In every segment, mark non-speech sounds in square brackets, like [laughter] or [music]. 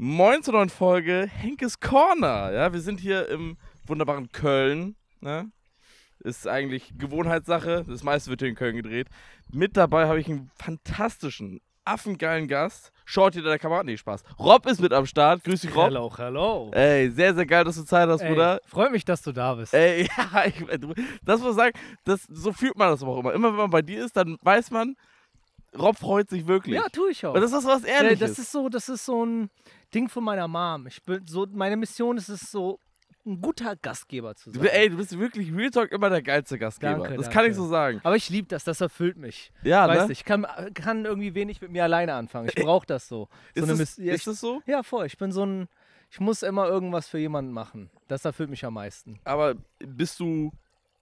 Moin zur neuen Folge Henkes Corner. Ja, wir sind hier im wunderbaren Köln. Ne? Ist eigentlich Gewohnheitssache. Das meiste wird hier in Köln gedreht. Mit dabei habe ich einen fantastischen, affengeilen Gast. Schaut hier der Kamera. Nee, Spaß. Rob ist mit am Start. Grüß dich, Rob. Hallo, hallo. Ey, sehr, sehr geil, dass du Zeit hast, Ey, Bruder. Freue mich, dass du da bist. Ey, [laughs] ja, ich, das muss ich sagen, das, so fühlt man das auch immer. Immer wenn man bei dir ist, dann weiß man, Rob freut sich wirklich. Ja, tue ich auch. Aber das ist was Ehrliches. Das ist so, das ist so ein Ding von meiner Mom. Ich bin so, meine Mission ist es so, ein guter Gastgeber zu sein. Ey, du bist wirklich Real Talk immer der geilste Gastgeber. Danke, das danke. kann ich so sagen. Aber ich liebe das, das erfüllt mich. Ja, Weiß ne? ich kann, kann irgendwie wenig mit mir alleine anfangen. Ich brauche das so. so ist, es, ja, ist das so? Ja, voll. Ich bin so ein, ich muss immer irgendwas für jemanden machen. Das erfüllt mich am meisten. Aber bist du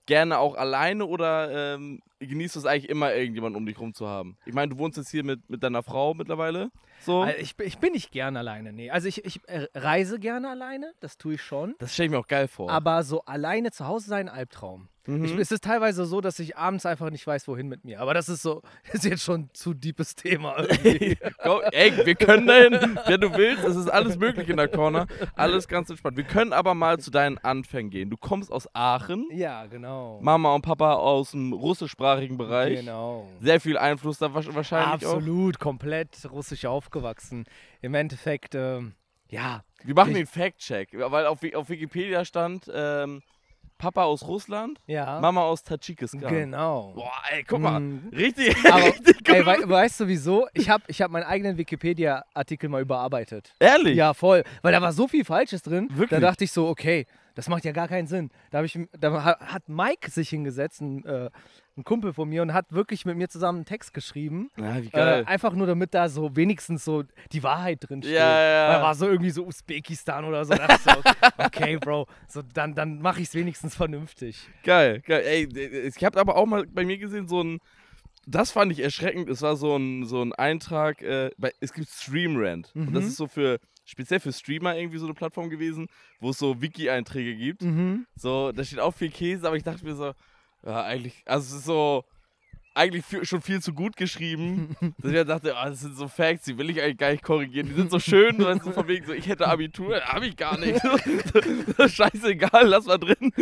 gerne auch alleine oder ähm, genießt es eigentlich immer, irgendjemanden um dich rum zu haben. Ich meine, du wohnst jetzt hier mit, mit deiner Frau mittlerweile. So. Also ich, ich bin nicht gerne alleine, nee. Also ich, ich äh, reise gerne alleine, das tue ich schon. Das stelle ich mir auch geil vor. Aber so alleine zu Hause sein, Albtraum. Mhm. Ich, es ist teilweise so, dass ich abends einfach nicht weiß, wohin mit mir. Aber das ist so, [laughs] ist jetzt schon ein zu deepes Thema. [laughs] Go, ey, wir können dahin, wenn du willst. Es ist alles möglich in der Corner. Alles ganz entspannt. Wir können aber mal zu deinen Anfängen gehen. Du kommst aus Aachen. Ja, genau. Mama und Papa aus dem russischsprachigen russischsprachigen Bereich. Genau. Sehr viel Einfluss da wahrscheinlich Absolut, auch. komplett russisch aufgewachsen. Im Endeffekt, ähm, ja. Wir machen den Fact-Check, weil auf, auf Wikipedia stand, ähm, Papa aus Russland, ja. Mama aus Tadschikistan. Genau. Boah, ey, guck mal. Mhm. Richtig, Aber, [laughs] richtig ey, we weißt du wieso? Ich habe ich hab meinen eigenen Wikipedia-Artikel mal überarbeitet. Ehrlich? Ja, voll. Weil da war so viel Falsches drin. Wirklich? Da dachte ich so, okay, das macht ja gar keinen Sinn. Da, ich, da hat Mike sich hingesetzt, ein äh, ein Kumpel von mir und hat wirklich mit mir zusammen einen Text geschrieben. Ja, ah, wie äh, geil. Äh, einfach nur damit da so wenigstens so die Wahrheit drin steht. Ja, ja. Weil war so irgendwie so Usbekistan oder so. Da so [laughs] okay, Bro, so dann, dann mache ich es wenigstens vernünftig. Geil, geil. Ey, ich habe aber auch mal bei mir gesehen, so ein. Das fand ich erschreckend. Es war so ein, so ein Eintrag. Äh, bei, es gibt Streamrant. Mhm. Und das mhm. ist so für speziell für Streamer irgendwie so eine Plattform gewesen, wo es so Wiki-Einträge gibt. Mhm. So, da steht auch viel Käse, aber ich dachte mir so, ja, eigentlich, also es ist so, eigentlich schon viel zu gut geschrieben, [laughs] dass ich dann dachte, oh, das sind so Facts, die will ich eigentlich gar nicht korrigieren. Die sind so schön, weißt so von wegen so, ich hätte Abitur, äh, hab ich gar nicht. [laughs] Scheißegal, lass mal drin.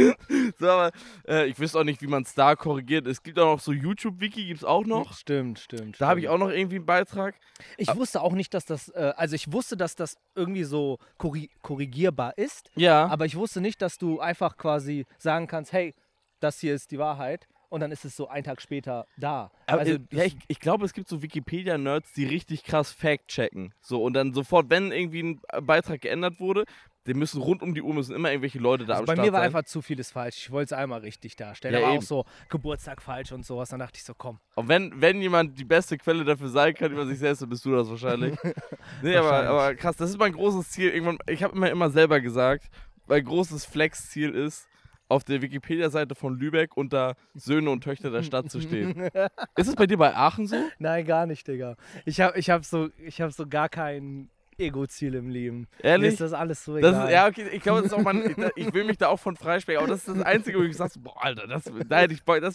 So, aber, äh, ich wüsste auch nicht, wie man es da korrigiert. Es gibt auch noch so YouTube-Wiki, gibt es auch noch. Stimmt, stimmt. Da habe ich auch noch irgendwie einen Beitrag. Ich aber wusste auch nicht, dass das, äh, also ich wusste, dass das irgendwie so korri korrigierbar ist. Ja. Aber ich wusste nicht, dass du einfach quasi sagen kannst, hey, das hier ist die Wahrheit. Und dann ist es so einen Tag später da. Aber also, äh, ja, ich, ich glaube, es gibt so Wikipedia-Nerds, die richtig krass Fact-checken. So, und dann sofort, wenn irgendwie ein Beitrag geändert wurde, die müssen rund um die Uhr müssen immer irgendwelche Leute da also am Bei Start mir war sein. einfach zu vieles falsch. Ich wollte es einmal richtig darstellen. Ja, aber eben. auch so Geburtstag falsch und sowas. Dann dachte ich so, komm. Und wenn, wenn jemand die beste Quelle dafür sein kann über sich selbst, dann bist du das wahrscheinlich. [laughs] nee, wahrscheinlich. Aber, aber krass, das ist mein großes Ziel. Irgendwann, ich habe immer, immer selber gesagt, mein großes Flex-Ziel ist, auf der Wikipedia-Seite von Lübeck unter Söhne und Töchter der Stadt zu stehen. [laughs] Ist es bei dir bei Aachen so? Nein, gar nicht, Digga. Ich habe ich hab so, hab so gar keinen Ego-Ziel im Leben. Ehrlich? Mir ist das alles so egal. Das ist, ja, okay, ich glaube, das ist auch mein, ich will mich da auch von freisprechen, aber das ist das Einzige, wo ich sage, boah, Alter, das, das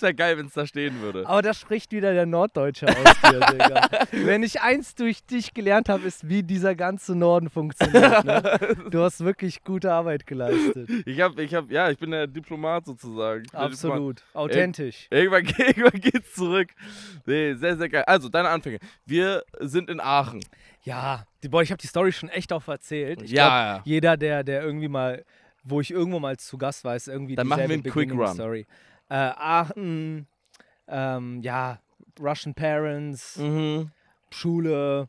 wäre geil, wenn es da stehen würde. Aber das spricht wieder der Norddeutsche aus dir, Digga. [laughs] Wenn ich eins durch dich gelernt habe, ist, wie dieser ganze Norden funktioniert. Ne? [laughs] Du hast wirklich gute Arbeit geleistet. Ich habe, ich hab, ja, ich bin der Diplomat sozusagen. Absolut, Diplomat. authentisch. Irgendwann, [laughs] irgendwann geht's zurück. Nee, sehr, sehr geil. Also, deine Anfänge. Wir sind in Aachen. Ja, Boah, ich habe die Story schon echt oft erzählt. Ich ja, glaub, Jeder, der, der irgendwie mal, wo ich irgendwo mal zu Gast war, ist irgendwie Dann machen wir einen Quick Run. Story. Äh, Aachen, ähm, ja, Russian Parents, mhm. Schule,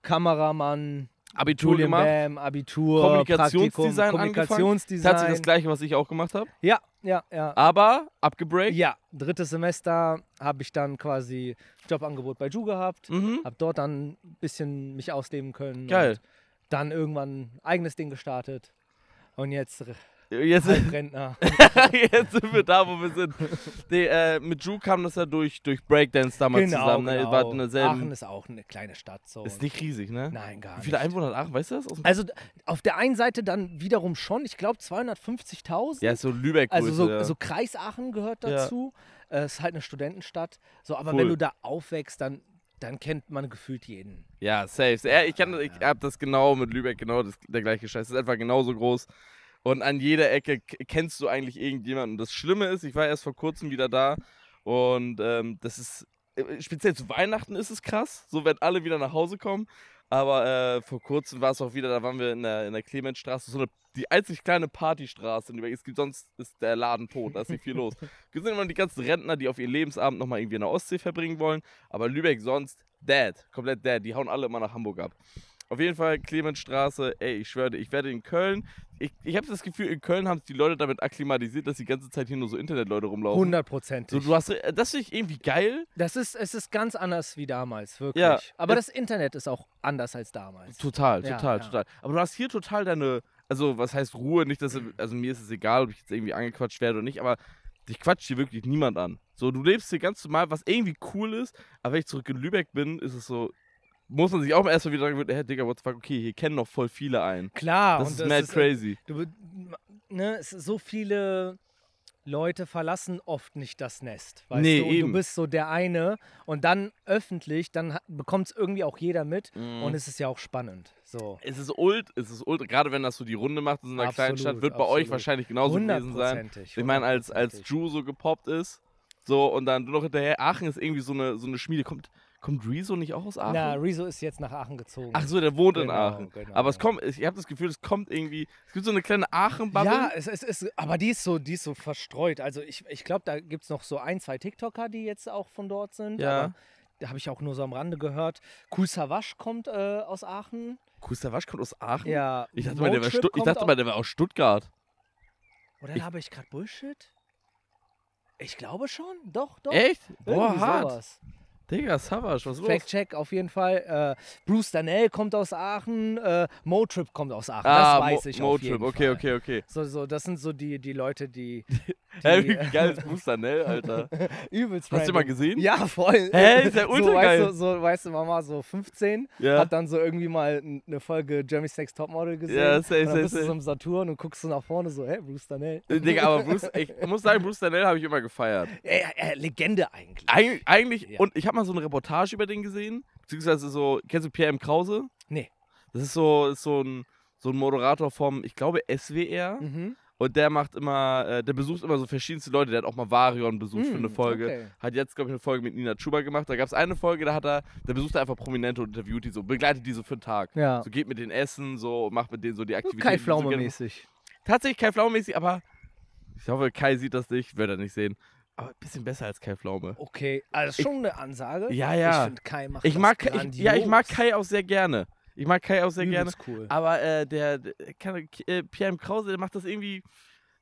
Kameramann, Abitur Julian gemacht. Bam, Abitur, Kommunikationsdesign, Kommunikationsdesign. Tatsächlich das gleiche, was ich auch gemacht habe. Ja, ja, ja. Aber abgebreakt? Ja, drittes Semester habe ich dann quasi Jobangebot bei Ju gehabt, mhm. habe dort dann ein bisschen mich ausleben können. Geil. dann irgendwann ein eigenes Ding gestartet. Und jetzt Jetzt, [laughs] jetzt sind wir da, wo wir sind. Nee, äh, mit Ju kam das ja durch, durch Breakdance damals genau, zusammen. Ne? Genau. Aachen ist auch eine kleine Stadt. So. Ist nicht riesig, ne? Nein, gar nicht. Wie viele Einwohner hat Aachen, weißt du das? also auf der einen Seite dann wiederum schon, ich glaube 250.000. Ja, so Lübeck. Also so, ja. so Kreis Aachen gehört dazu. ja. äh, ist halt eine Studentenstadt. So, aber cool. wenn du da aufwächst, dann dann kennt man gefühlt jeden. Ja, safe. Ja, ich, kann, ich habe das genau mit Lübeck, genau das, der gleiche Scheiß. Das ist einfach genauso groß. Und an jeder Ecke kennst du eigentlich irgendjemanden. Das Schlimme ist, ich war erst vor kurzem wieder da und ähm, das ist, äh, speziell zu Weihnachten ist es krass, so wenn alle wieder nach Hause kommen. Aber äh, vor kurzem war es auch wieder, da waren wir in der, in der Clementstraße, so eine, die einzig kleine Partystraße. Es gibt sonst ist der Laden tot, da ist nicht viel los. [laughs] Wir sind immer die ganzen Rentner, die auf ihr Lebensabend nochmal irgendwie in der Ostsee verbringen wollen. Aber Lübeck sonst dead, komplett dead. Die hauen alle immer nach Hamburg ab. Auf jeden Fall Clemensstraße, ey, ich schwöre, ich werde in Köln, ich, ich habe das Gefühl, in Köln haben die Leute damit akklimatisiert, dass die ganze Zeit hier nur so Internetleute rumlaufen. Hundertprozentig. So, du hast, äh, das finde ich irgendwie geil. Das ist, es ist ganz anders wie damals, wirklich. Ja, Aber das Internet ist auch anders als damals. Total, ja, total, ja. total. Aber du hast hier total deine, also was heißt Ruhe, nicht, dass, also mir ist es egal, ob ich jetzt irgendwie angequatscht werde oder nicht, aber dich quatscht hier wirklich niemand an. So, du lebst hier ganz normal, was irgendwie cool ist, aber wenn ich zurück in Lübeck bin, ist es so, muss man sich auch erst mal wieder sagen, hey, Digga, what the fuck, okay, hier kennen noch voll viele einen. Klar. Das ist das mad ist, äh, crazy. Du, ne, es so viele Leute verlassen oft nicht das Nest. Weißt nee, du? Und eben. du bist so der eine und dann öffentlich, dann bekommt es irgendwie auch jeder mit mm. und es ist ja auch spannend. So. Es ist ult, es ist ult, gerade wenn das so die Runde macht in so einer absolut, kleinen Stadt, wird absolut. bei euch wahrscheinlich genauso gewesen sein. Ich meine, als, als Drew so gepoppt ist, so und dann nur noch hinterher, Aachen ist irgendwie so eine, so eine Schmiede, kommt, Kommt Rezo nicht auch aus Aachen? Na, Rezo ist jetzt nach Aachen gezogen. Ach so, der wohnt genau, in Aachen. Genau. Aber es kommt, ich habe das Gefühl, es kommt irgendwie, es gibt so eine kleine Aachen-Bubble. Ja, es, es ist, aber die ist so, die ist so verstreut. Also ich, ich glaube, da gibt es noch so ein, zwei TikToker, die jetzt auch von dort sind. Ja. Da Habe ich auch nur so am Rande gehört. Kusawasch kommt äh, aus Aachen. Kusawasch kommt aus Aachen? Ja. Ich dachte, mal, der, der wäre aus Stuttgart. Oder habe ich gerade Bullshit? Ich glaube schon. Doch, doch. Echt? Irgendwie Boah, hart. Sowas. Digga, Savage, was Fact los? Check, check auf jeden Fall. Äh, Bruce Danell kommt aus Aachen, äh, Motrip kommt aus Aachen, ah, das weiß Mo ich Motrip, auf jeden okay, Fall. okay, okay. So, so, das sind so die, die Leute, die [laughs] Hä, hey, geiles Muster, ne, Alter? [laughs] Übelst Hast du mal gesehen? Ja, voll. Hä, ist ja [laughs] ultra so, geil. Weißt du, so, weißt du, Mama, so 15, ja. hat dann so irgendwie mal eine Folge Jeremy Next Topmodel gesehen. Ja, safe, safe, bist du so im Saturn und guckst so nach vorne so, hä, hey, Bruce Danell. Äh, Digga, aber Bruce, ich muss sagen, Bruce Danell habe ich immer gefeiert. [laughs] Ja, ja, Legende eigentlich. Eig eigentlich, ja. und ich habe mal so eine Reportage über den gesehen, beziehungsweise so, kennst du Pierre M. Krause? Nee. Das ist so, ist so ein so ein Moderator vom, ich glaube, SWR. Mhm. Und der macht immer, äh, der besucht immer so verschiedenste Leute. Der hat auch mal Varion besucht mm, für eine hm, Folge. Okay. Hat jetzt, glaube ich, eine Folge mit Nina Chuba gemacht. Da gab es eine Folge, da hat er, der besucht einfach Prominente und interviewt die so, begleitet die so für einen Tag. Ja. So geht mit denen essen, so macht mit denen so die Aktivitäten. Kai Pflaume-mäßig. So Tatsächlich Kai Pflaume-mäßig, aber ich hoffe, Kai sieht das nicht, wird er nicht sehen. Aber ein bisschen besser als Kai Pflaume. Okay, also schon ich, eine Ansage. Ja, ja. Ich finde Kai macht ich mag, das ich, Ja, ich mag Kai auch sehr gerne. Ich mag Kai auch sehr Übelst gerne. Cool. Aber äh, der, der äh, Pierre M. Krause, der macht das irgendwie.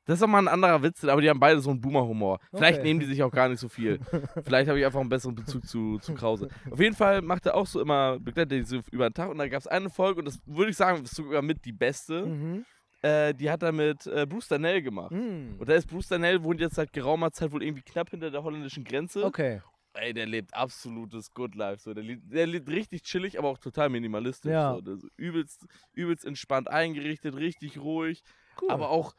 Das ist doch mal ein anderer Witz, aber die haben beide so einen Boomer-Humor. Vielleicht okay. nehmen die sich auch gar nicht so viel. [laughs] Vielleicht habe ich einfach einen besseren Bezug zu, zu Krause. Auf jeden Fall macht er auch so immer, begleitet er so über den Tag und da gab es eine Folge und das würde ich sagen, ist sogar mit die beste. Mhm. Äh, die hat er mit äh, Bruce Danell gemacht. Mhm. Und da ist Bruce Danell, wohnt jetzt seit geraumer Zeit wohl irgendwie knapp hinter der holländischen Grenze. Okay ey, der lebt absolutes Good Life. So, der, lebt, der lebt richtig chillig, aber auch total minimalistisch. Ja. So. Also übelst, übelst entspannt eingerichtet, richtig ruhig. Cool. Aber auch,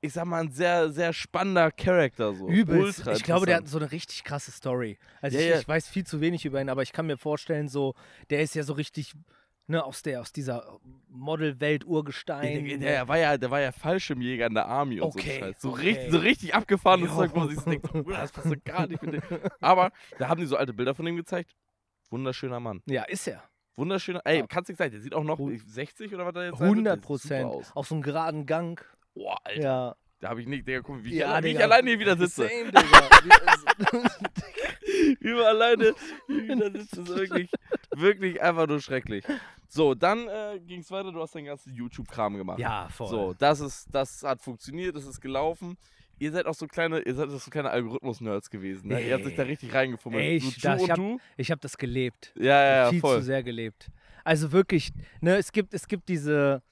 ich sag mal, ein sehr, sehr spannender Charakter. So. Übelst. Ultra ich glaube, der hat so eine richtig krasse Story. Also ja, ich, ja. ich weiß viel zu wenig über ihn, aber ich kann mir vorstellen, so, der ist ja so richtig ne, aus, der, aus dieser äh, Model-Welt Urgestein. Der, ne? der, war ja, der war ja Fallschirmjäger in der Army und okay, so Scheiß. So, okay. richtig, so richtig abgefahrenes jo. Zeug, wo man das passt gar nicht mit dem. Aber da haben die so alte Bilder von ihm gezeigt. Wunderschöner Mann. Ja, ist er. Wunderschöner, ey, ja. kannst du nicht sagen, der sieht auch noch 60 oder was da jetzt 100 Prozent. Auf so einem geraden Gang. Boah, Alter. Ja. Da habe ich nicht, Digga, guck, wie, ja, ich, alle, Digga. ich alleine hier wieder sitze. Same, Digga. wie also [laughs] wir alleine hier wieder sitzen, ist wirklich, wirklich einfach nur schrecklich. So, dann äh, ging es weiter, du hast deinen ganzen YouTube-Kram gemacht. Ja, voll. So, das ist, das hat funktioniert, das ist gelaufen. Ihr seid auch so kleine, ihr seid auch so kleine Algorithmus-Nerds gewesen. Ne? Ey, ihr habt euch da richtig reingefummelt. Ey, ich, ich habe hab das gelebt. Ja, ja, ja. Viel voll. zu sehr gelebt. Also wirklich, ne, es gibt, es gibt diese,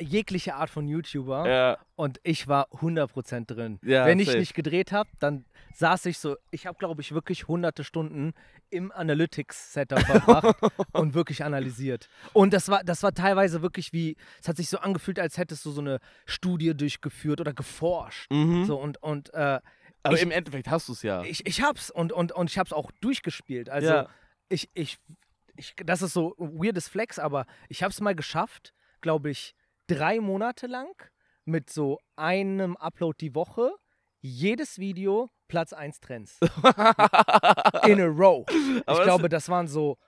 jegliche Art von YouTuber ja. und ich war 100% drin. Ja, Wenn ich safe. nicht gedreht habe, dann saß ich so, ich habe glaube ich wirklich hunderte Stunden im Analytics-Setup [laughs] verbracht und wirklich analysiert. Und das war, das war teilweise wirklich wie, es hat sich so angefühlt, als hättest du so eine Studie durchgeführt oder geforscht. Mhm. So und, und äh, aber ich, im Endeffekt hast du es ja. Ich, ich hab's und, und, und ich hab's auch durchgespielt. Also ja. ich, ich, ich, das ist so weirdes Flex, aber ich hab's mal geschafft, glaube ich, drei Monate lang mit so einem Upload die Woche jedes Video Platz 1 Trends. [laughs] In a row. Ich das glaube, das waren so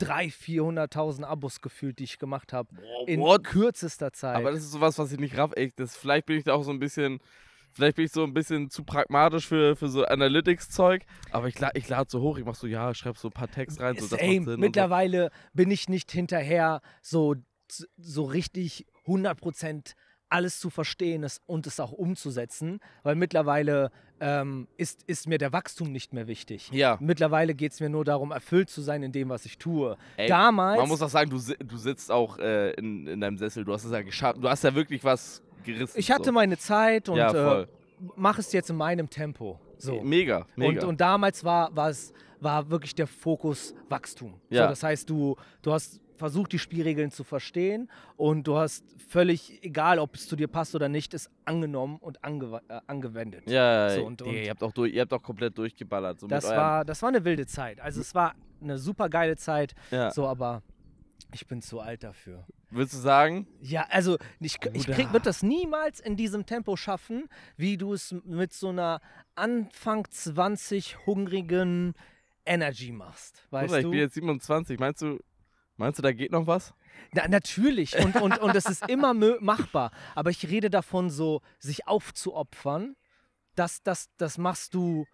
300.000, 400.000 Abos gefühlt, die ich gemacht habe. In what? kürzester Zeit. Aber das ist sowas, was ich nicht raff. Ey, das, vielleicht bin ich da auch so ein bisschen. Vielleicht bin ich so ein bisschen zu pragmatisch für, für so Analytics-Zeug, aber ich, ich lade so hoch, ich mache so, ja, schreib so ein paar Text rein, so das Ey, macht Sinn. Mittlerweile so. bin ich nicht hinterher, so, so richtig 100% alles zu verstehen ist und es auch umzusetzen, weil mittlerweile ähm, ist, ist mir der Wachstum nicht mehr wichtig. Ja. Mittlerweile geht es mir nur darum, erfüllt zu sein in dem, was ich tue. Ey, Damals. Man muss auch sagen, du, du sitzt auch äh, in, in deinem Sessel, du hast es ja geschafft, du hast ja wirklich was gerissen. Ich hatte so. meine Zeit und ja, äh, mache es jetzt in meinem Tempo. So. Mega, mega. Und, und damals war, war es war wirklich der Fokus Wachstum. Ja. So, das heißt, du, du hast versucht, die Spielregeln zu verstehen und du hast völlig, egal ob es zu dir passt oder nicht, es angenommen und ange äh, angewendet. Ja, so, und, und ihr, habt auch durch, ihr habt auch komplett durchgeballert. So das, war, das war eine wilde Zeit. Also es war eine super geile Zeit, ja. so aber ich bin zu alt dafür. Würdest du sagen? Ja, also ich, ich krieg, wird das niemals in diesem Tempo schaffen, wie du es mit so einer Anfang 20 hungrigen Energy machst. Weißt Oder, du? Ich bin jetzt 27. Meinst du, Meinst du, da geht noch was? Na, natürlich. Und, und, und das ist immer machbar. Aber ich rede davon, so sich aufzuopfern. Das, das, das machst du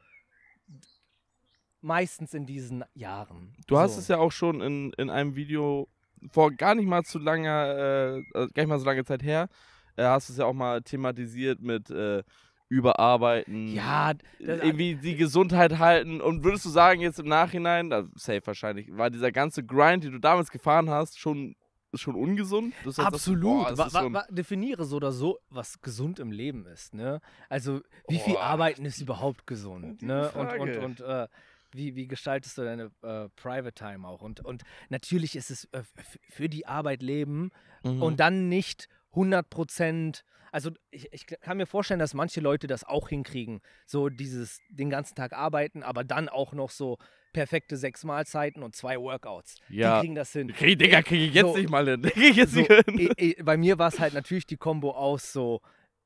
meistens in diesen Jahren. Du so. hast es ja auch schon in, in einem Video vor gar nicht mal zu langer, äh, also gar nicht mal so lange Zeit her, äh, hast es ja auch mal thematisiert mit äh, überarbeiten, ja, irgendwie die Gesundheit halten. Und würdest du sagen, jetzt im Nachhinein, also safe wahrscheinlich, war dieser ganze Grind, den du damals gefahren hast, schon, schon ungesund? Das heißt, Absolut. Das, boah, wa, wa, definiere so oder so, was gesund im Leben ist. Ne? Also, wie boah. viel Arbeiten ist überhaupt gesund? Ne? Und, und, und, äh, wie, wie gestaltest du deine äh, Private Time auch? Und, und natürlich ist es äh, für die Arbeit leben mhm. und dann nicht 100 Prozent. Also ich, ich, kann mir vorstellen, dass manche Leute das auch hinkriegen. So dieses den ganzen Tag arbeiten, aber dann auch noch so perfekte sechs Mahlzeiten und zwei Workouts. Ja. Die kriegen das hin. Okay, Digga, kriege ich jetzt so, nicht mal hin. [laughs] ich jetzt so, nicht hin. bei mir war es halt natürlich die Kombo aus so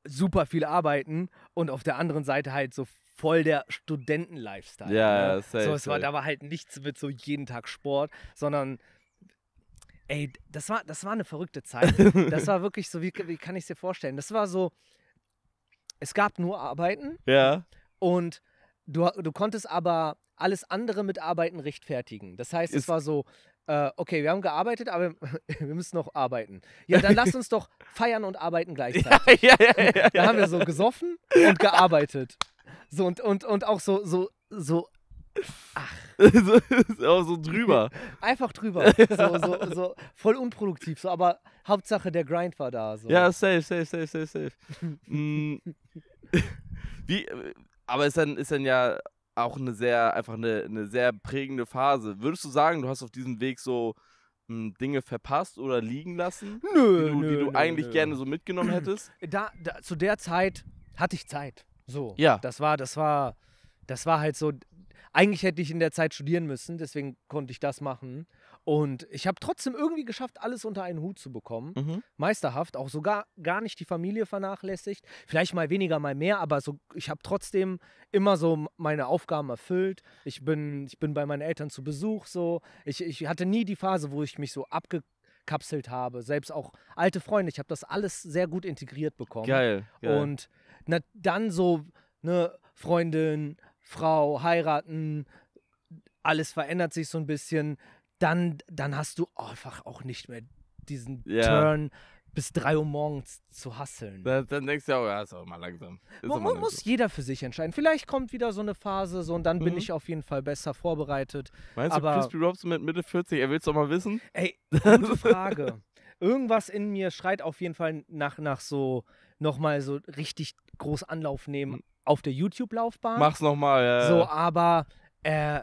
super viel arbeiten und auf der anderen Seite halt so voll der Studenten-Lifestyle. Ja, ne? ja safe, so, es war, da war halt nichts mit so jeden Tag Sport, sondern Ey, das war, das war eine verrückte Zeit. Das war wirklich so, wie, wie kann ich es dir vorstellen? Das war so, es gab nur Arbeiten. [laughs] Ja. Und du, du konntest aber alles andere mit Arbeiten rechtfertigen. Das heißt, es war so, äh, okay, wir haben gearbeitet, aber [laughs] wir müssen noch arbeiten. Ja, dann lass [laughs] uns doch feiern und arbeiten gleichzeitig. Ja, ja, ja, ja da haben wir so gesoffen und gearbeitet. So und, und, und auch so, so, so Ach. [laughs] so, so drüber. [laughs] Einfach drüber. [laughs] So, so, so voll unproduktiv, so, aber Hauptsache der Grind war da. So. Ja, safe, safe, safe, safe, safe. mm. Wie, aber ist dann, ist dann ja auch eine sehr, einfach eine, eine sehr prägende Phase. Würdest du sagen, du hast auf diesem Weg so m, mm, Dinge verpasst oder liegen lassen? Nö. Die du, nö, die du nö, eigentlich nö. gerne so mitgenommen [clears throat] hättest? Da, da, zu der Zeit hatte ich Zeit. So. Ja. Das war, das war, das war halt so, eigentlich hätte ich in der Zeit studieren müssen, deswegen konnte ich das machen. Und ich habe trotzdem irgendwie geschafft, alles unter einen Hut zu bekommen. Mhm. Meisterhaft, auch sogar gar nicht die Familie vernachlässigt. Vielleicht mal weniger, mal mehr, aber so, ich habe trotzdem immer so meine Aufgaben erfüllt. Ich bin, ich bin bei meinen Eltern zu Besuch so. Ich, ich hatte nie die Phase, wo ich mich so abgekapselt habe. Selbst auch alte Freunde. Ich habe das alles sehr gut integriert bekommen. Geil. geil. Und na, dann so eine Freundin, Frau, heiraten, alles verändert sich so ein bisschen, dann, dann hast du einfach auch nicht mehr diesen yeah. Turn bis 3 Uhr morgens zu hasseln. Dann, denkst du ja, oh ja, ist auch mal langsam. Man langsam. muss jeder für sich entscheiden. Vielleicht kommt wieder so eine Phase, so und dann mhm. bin ich auf jeden Fall besser vorbereitet. Meinst Aber, du Crispy Robson mit Mitte 40, er will es doch mal wissen? Ey, gute [laughs] Frage. Irgendwas in mir schreit auf jeden Fall nach, nach so nochmal so richtig groß Anlauf nehmen, mhm auf der YouTube-Laufbahn. Mach's nochmal, ja. So, aber äh,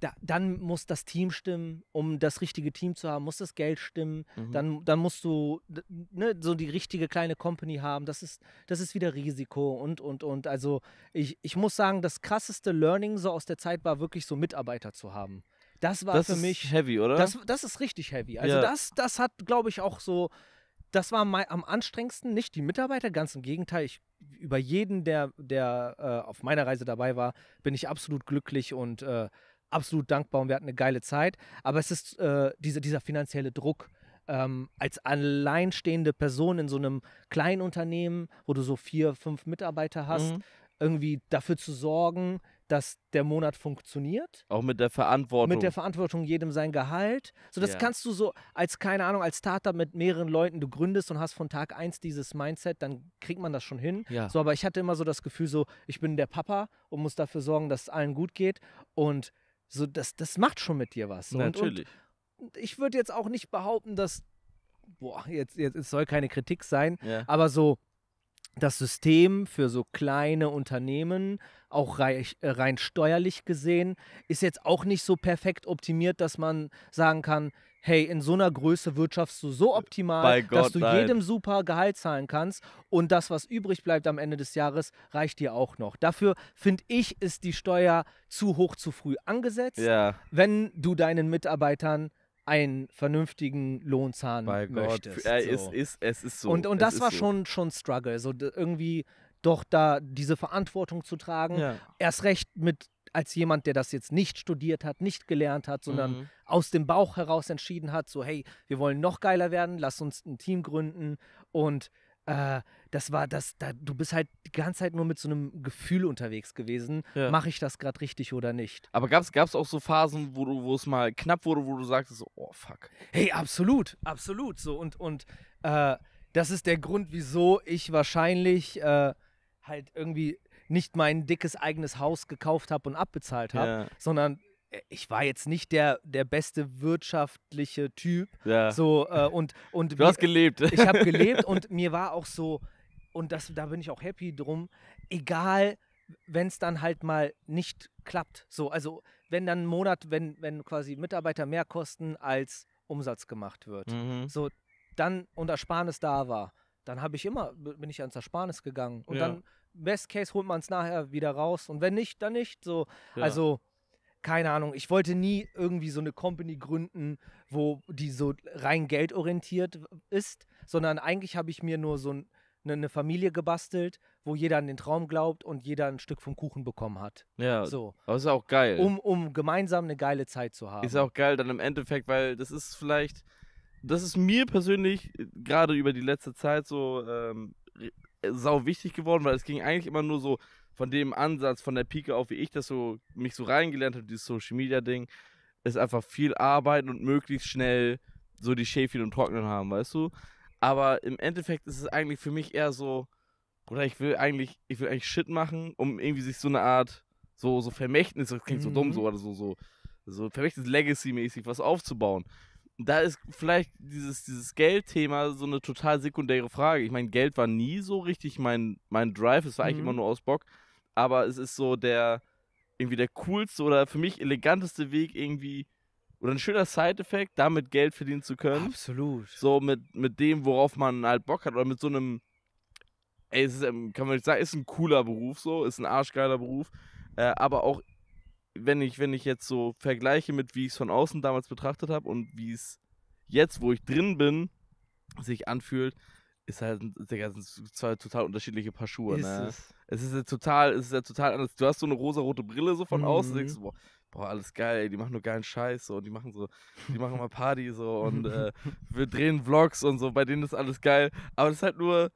da, dann muss das Team stimmen, um das richtige Team zu haben, muss das Geld stimmen, mhm. dann, dann musst du ne, so die richtige kleine Company haben, das ist, das ist wieder Risiko und, und, und. Also ich, ich muss sagen, das krasseste Learning so aus der Zeit war wirklich so Mitarbeiter zu haben. Das war das für mich. heavy, oder? Das, das ist richtig heavy. Also ja. das, das hat, glaube ich, auch so das war mein, am anstrengendsten, nicht die Mitarbeiter, ganz im Gegenteil. Ich, über jeden, der, der äh, auf meiner Reise dabei war, bin ich absolut glücklich und äh, absolut dankbar und wir hatten eine geile Zeit. Aber es ist äh, diese, dieser finanzielle Druck. Ähm, als alleinstehende Person in so einem kleinen Unternehmen, wo du so vier, fünf Mitarbeiter hast, mhm. irgendwie dafür zu sorgen, dass der Monat funktioniert. Auch mit der Verantwortung. Mit der Verantwortung, jedem sein Gehalt. So, das yeah. kannst du so als, keine Ahnung, als Startup mit mehreren Leuten, du gründest und hast von Tag 1 dieses Mindset, dann kriegt man das schon hin. Ja. So, aber ich hatte immer so das Gefühl, so, ich bin der Papa und muss dafür sorgen, dass es allen gut geht. Und so, das, das macht schon mit dir was. So. Natürlich. Und, und ich würde jetzt auch nicht behaupten, dass, boah, jetzt, jetzt es soll keine Kritik sein, yeah. aber so, das System für so kleine Unternehmen, auch rein steuerlich gesehen, ist jetzt auch nicht so perfekt optimiert, dass man sagen kann, hey, in so einer Größe wirtschaftst du so optimal, Gott, dass du nein. jedem super Gehalt zahlen kannst und das, was übrig bleibt am Ende des Jahres, reicht dir auch noch. Dafür finde ich, ist die Steuer zu hoch zu früh angesetzt, ja. wenn du deinen Mitarbeitern einen vernünftigen Lohn zahlen Bei möchtest. So. Ist, ist, es ist so. Und, und das war so. schon schon Struggle, so irgendwie doch da diese Verantwortung zu tragen. Ja. Erst recht mit als jemand, der das jetzt nicht studiert hat, nicht gelernt hat, sondern mhm. aus dem Bauch heraus entschieden hat, so hey, wir wollen noch geiler werden, lass uns ein Team gründen und äh, das war das, da, du bist halt die ganze Zeit nur mit so einem Gefühl unterwegs gewesen, ja. mache ich das gerade richtig oder nicht. Aber gab es auch so Phasen, wo du, wo es mal knapp wurde, wo du sagtest, oh fuck. Hey, absolut, absolut. So, und, und äh, das ist der Grund, wieso ich wahrscheinlich äh, halt irgendwie nicht mein dickes eigenes Haus gekauft habe und abbezahlt habe, ja. sondern äh, ich war jetzt nicht der, der beste wirtschaftliche Typ. Ja. So, äh, und, und du mir, hast gelebt. Ich habe gelebt [laughs] und mir war auch so, und das, da bin ich auch happy drum, egal, wenn es dann halt mal nicht klappt. So, also wenn dann ein Monat, wenn, wenn quasi Mitarbeiter mehr kosten als Umsatz gemacht wird. Mhm. So, dann und Ersparnis da war, dann habe ich immer, bin ich ans Ersparnis gegangen. Und ja. dann, best case, holt man es nachher wieder raus. Und wenn nicht, dann nicht. So, ja. also keine Ahnung, ich wollte nie irgendwie so eine Company gründen, wo die so rein geldorientiert ist, sondern eigentlich habe ich mir nur so ein, eine ne Familie gebastelt, wo jeder an den Traum glaubt und jeder ein Stück vom Kuchen bekommen hat. Ja, so. aber ist auch geil. Um, um gemeinsam eine geile Zeit zu haben. Ist auch geil dann im Endeffekt, weil das ist vielleicht, das ist mir persönlich äh, gerade über die letzte Zeit so ähm, sau wichtig geworden, weil es ging eigentlich immer nur so von dem Ansatz, von der Pike auf, wie ich das so mich so reingelernt habe, dieses Social Media Ding, ist einfach viel arbeiten und möglichst schnell so die Schäfchen und Trocknen haben, weißt du? Aber im Endeffekt ist es eigentlich für mich eher so, oder ich will eigentlich, ich will eigentlich Shit machen, um irgendwie sich so eine Art, so, so Vermächtnis, das klingt mhm. so dumm, so mhm. oder so, so, so Vermächtnis Legacy-mäßig was aufzubauen. Da ist vielleicht dieses, dieses Geldthema so eine total sekundäre Frage. Ich meine, Geld war nie so richtig mein, mein Drive, es war mhm. eigentlich immer nur aus Bock aber es ist so der irgendwie der coolste oder für mich eleganteste Weg irgendwie oder ein schöner Side-Effekt, damit Geld verdienen zu können. Absolut. So mit, mit dem, worauf man halt Bock hat oder mit so einem, ey, es ist, ähm, kann man nicht sagen, ist ein cooler Beruf so, ist ein arschgeiler Beruf, äh, aber auch wenn ich, wenn ich jetzt so vergleiche mit, wie ich es von außen damals betrachtet habe und wie es jetzt, wo ich drin bin, sich anfühlt, ist halt, Digga, sind zwei total unterschiedliche Paar Schuhe, ist ne? Es. es ist ja total, es ist ja total anders. Du hast so eine rosa-rote Brille so von mhm. außen, denkst mhm. du, boah, boah, alles geil, die machen nur geilen Scheiß so und die machen so, die machen mal Party so und [laughs] äh, wir drehen Vlogs und so, bei denen ist alles geil. Aber das ist halt nur,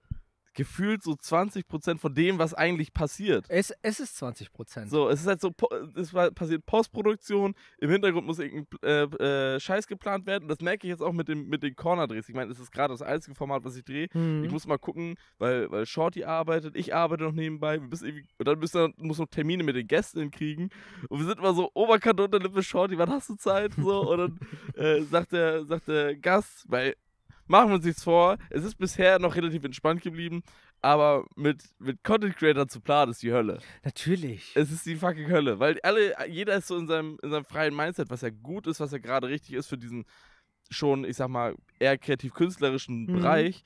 gefühlt so 20 Prozent von dem, was eigentlich passiert. Es, es ist 20 Prozent. So, es ist halt so, es passiert Postproduktion, im Hintergrund muss irgendein äh, äh, Scheiß geplant werden. das merke ich jetzt auch mit, dem, mit den Corner-Drehs. Ich meine, es ist gerade das einzige Format, was ich drehe. Mhm. Ich muss mal gucken, weil, weil Shorty arbeitet, ich arbeite noch nebenbei. und dann müssen, muss noch Termine mit den Gästen kriegen. Und wir sind immer so, Oberkante, Unterlippe, Shorty, wann hast du Zeit? So, und dann äh, sagt, der, sagt der Gast, weil machen wir uns nichts vor, es ist bisher noch relativ entspannt geblieben, aber mit, mit Content Creator zu planen ist die Hölle. Natürlich. Es ist die fucking Hölle, weil alle, jeder ist so in seinem, in seinem freien Mindset, was ja gut ist, was ja gerade richtig ist für diesen schon, ich sag mal, eher kreativ-künstlerischen mhm. Bereich.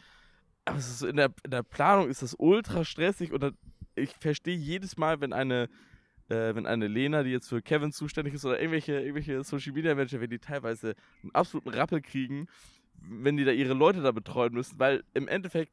Aber so, in, der, in der Planung ist das ultra stressig und ich verstehe jedes Mal, wenn eine äh, wenn eine Lena, die jetzt für Kevin zuständig ist, oder irgendwelche, irgendwelche Social Media Manager, wenn die teilweise einen absoluten Rappel kriegen, wenn die da ihre Leute da betreuen müssen, weil im Endeffekt,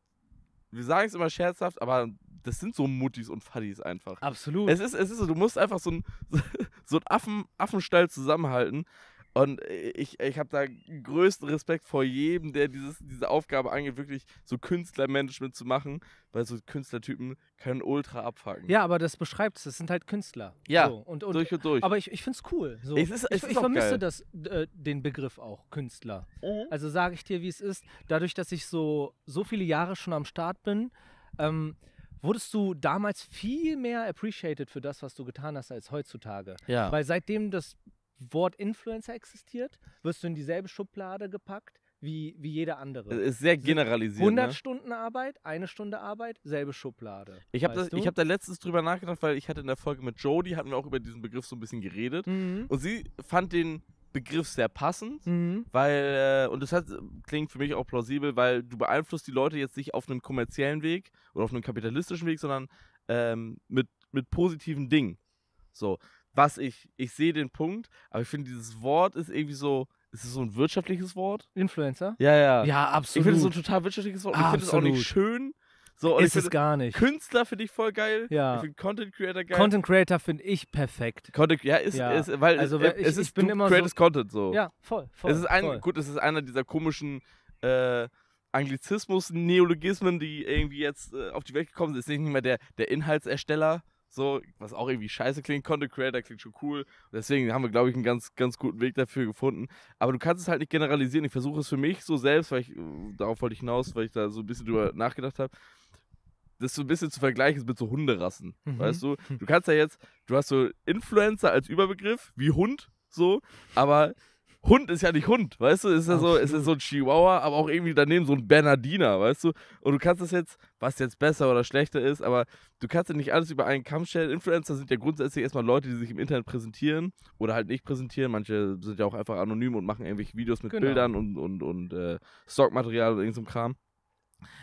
wir sagen es immer scherzhaft, aber das sind so Muttis und Faddis einfach. Absolut. Es ist, es ist so, du musst einfach so einen [laughs] so Affen, Affenstall zusammenhalten, und äh, ich, ich habe da größten Respekt vor jedem, der dieses, diese Aufgabe angeht, wirklich so Künstlermanagement zu machen, weil so Künstlertypen können ultra abfacken. Ja, aber das beschreibt es, das sind halt Künstler. Ja, so, und, und, durch und durch. Aber ich, ich finde es cool. So. Es ist, es ich, ich vermisse das, äh, den Begriff auch, Künstler. Mhm. Also sage ich dir, wie es ist, dadurch, dass ich so, so viele Jahre schon am Start bin, ähm, wurdest du damals viel mehr appreciated für das, was du getan hast, als heutzutage. Ja. Weil seitdem das Wort Influencer existiert, wirst du in dieselbe Schublade gepackt wie, wie jeder andere. Das ist sehr generalisiert. 100 ne? Stunden Arbeit, eine Stunde Arbeit, selbe Schublade. Ich habe hab da letztens drüber nachgedacht, weil ich hatte in der Folge mit Jodie, hatten wir auch über diesen Begriff so ein bisschen geredet. Mhm. Und sie fand den Begriff sehr passend, mhm. weil, äh, und das hat, klingt für mich auch plausibel, weil du beeinflusst die Leute jetzt nicht auf einem kommerziellen Weg oder auf einem kapitalistischen Weg, sondern ähm, mit, mit positiven Dingen. So, was ich, ich sehe den Punkt, aber ich finde, dieses Wort ist irgendwie so, ist es so ein wirtschaftliches Wort? Influencer? Ja, ja. Ja, absolut. Ich finde es so ein total wirtschaftliches Wort. Und absolut. ich finde es auch nicht schön. So, ist es gar nicht. Künstler finde ich voll geil. Ja. Ich finde Content Creator geil. Content Creator finde ich perfekt. Content, ja, ist, ja. ist weil also, es, ich, ist, ich bin du immer createst so, Content so. Ja, voll, voll. Es ist ein, voll. gut, es ist einer dieser komischen äh, Anglizismus, Neologismen, die irgendwie jetzt äh, auf die Welt gekommen sind. Es ist nicht mehr der, der Inhaltsersteller, so, was auch irgendwie scheiße klingt. Content Creator klingt schon cool. Deswegen haben wir, glaube ich, einen ganz, ganz guten Weg dafür gefunden. Aber du kannst es halt nicht generalisieren. Ich versuche es für mich so selbst, weil ich, äh, darauf wollte ich hinaus, weil ich da so ein bisschen drüber nachgedacht habe das so ein bisschen zu vergleichen mit so Hunderassen. Mhm. Weißt du? Hm. Du kannst ja jetzt, du hast so Influencer als Überbegriff, wie Hund, so, aber Hund ist ja nicht Hund, weißt du? Ist ja so, ist ja so ein Chihuahua, aber auch irgendwie daneben so ein Bernardiner, weißt du? Und du kannst das jetzt, was jetzt besser oder schlechter ist, aber du kannst ja nicht alles über einen Kamm stellen. Influencer sind ja grundsätzlich erstmal Leute, die sich im Internet präsentieren oder halt nicht präsentieren. Manche sind ja auch einfach anonym und machen irgendwelche Videos mit genau. Bildern und, und, und äh, Stockmaterial oder irgendeinem so Kram.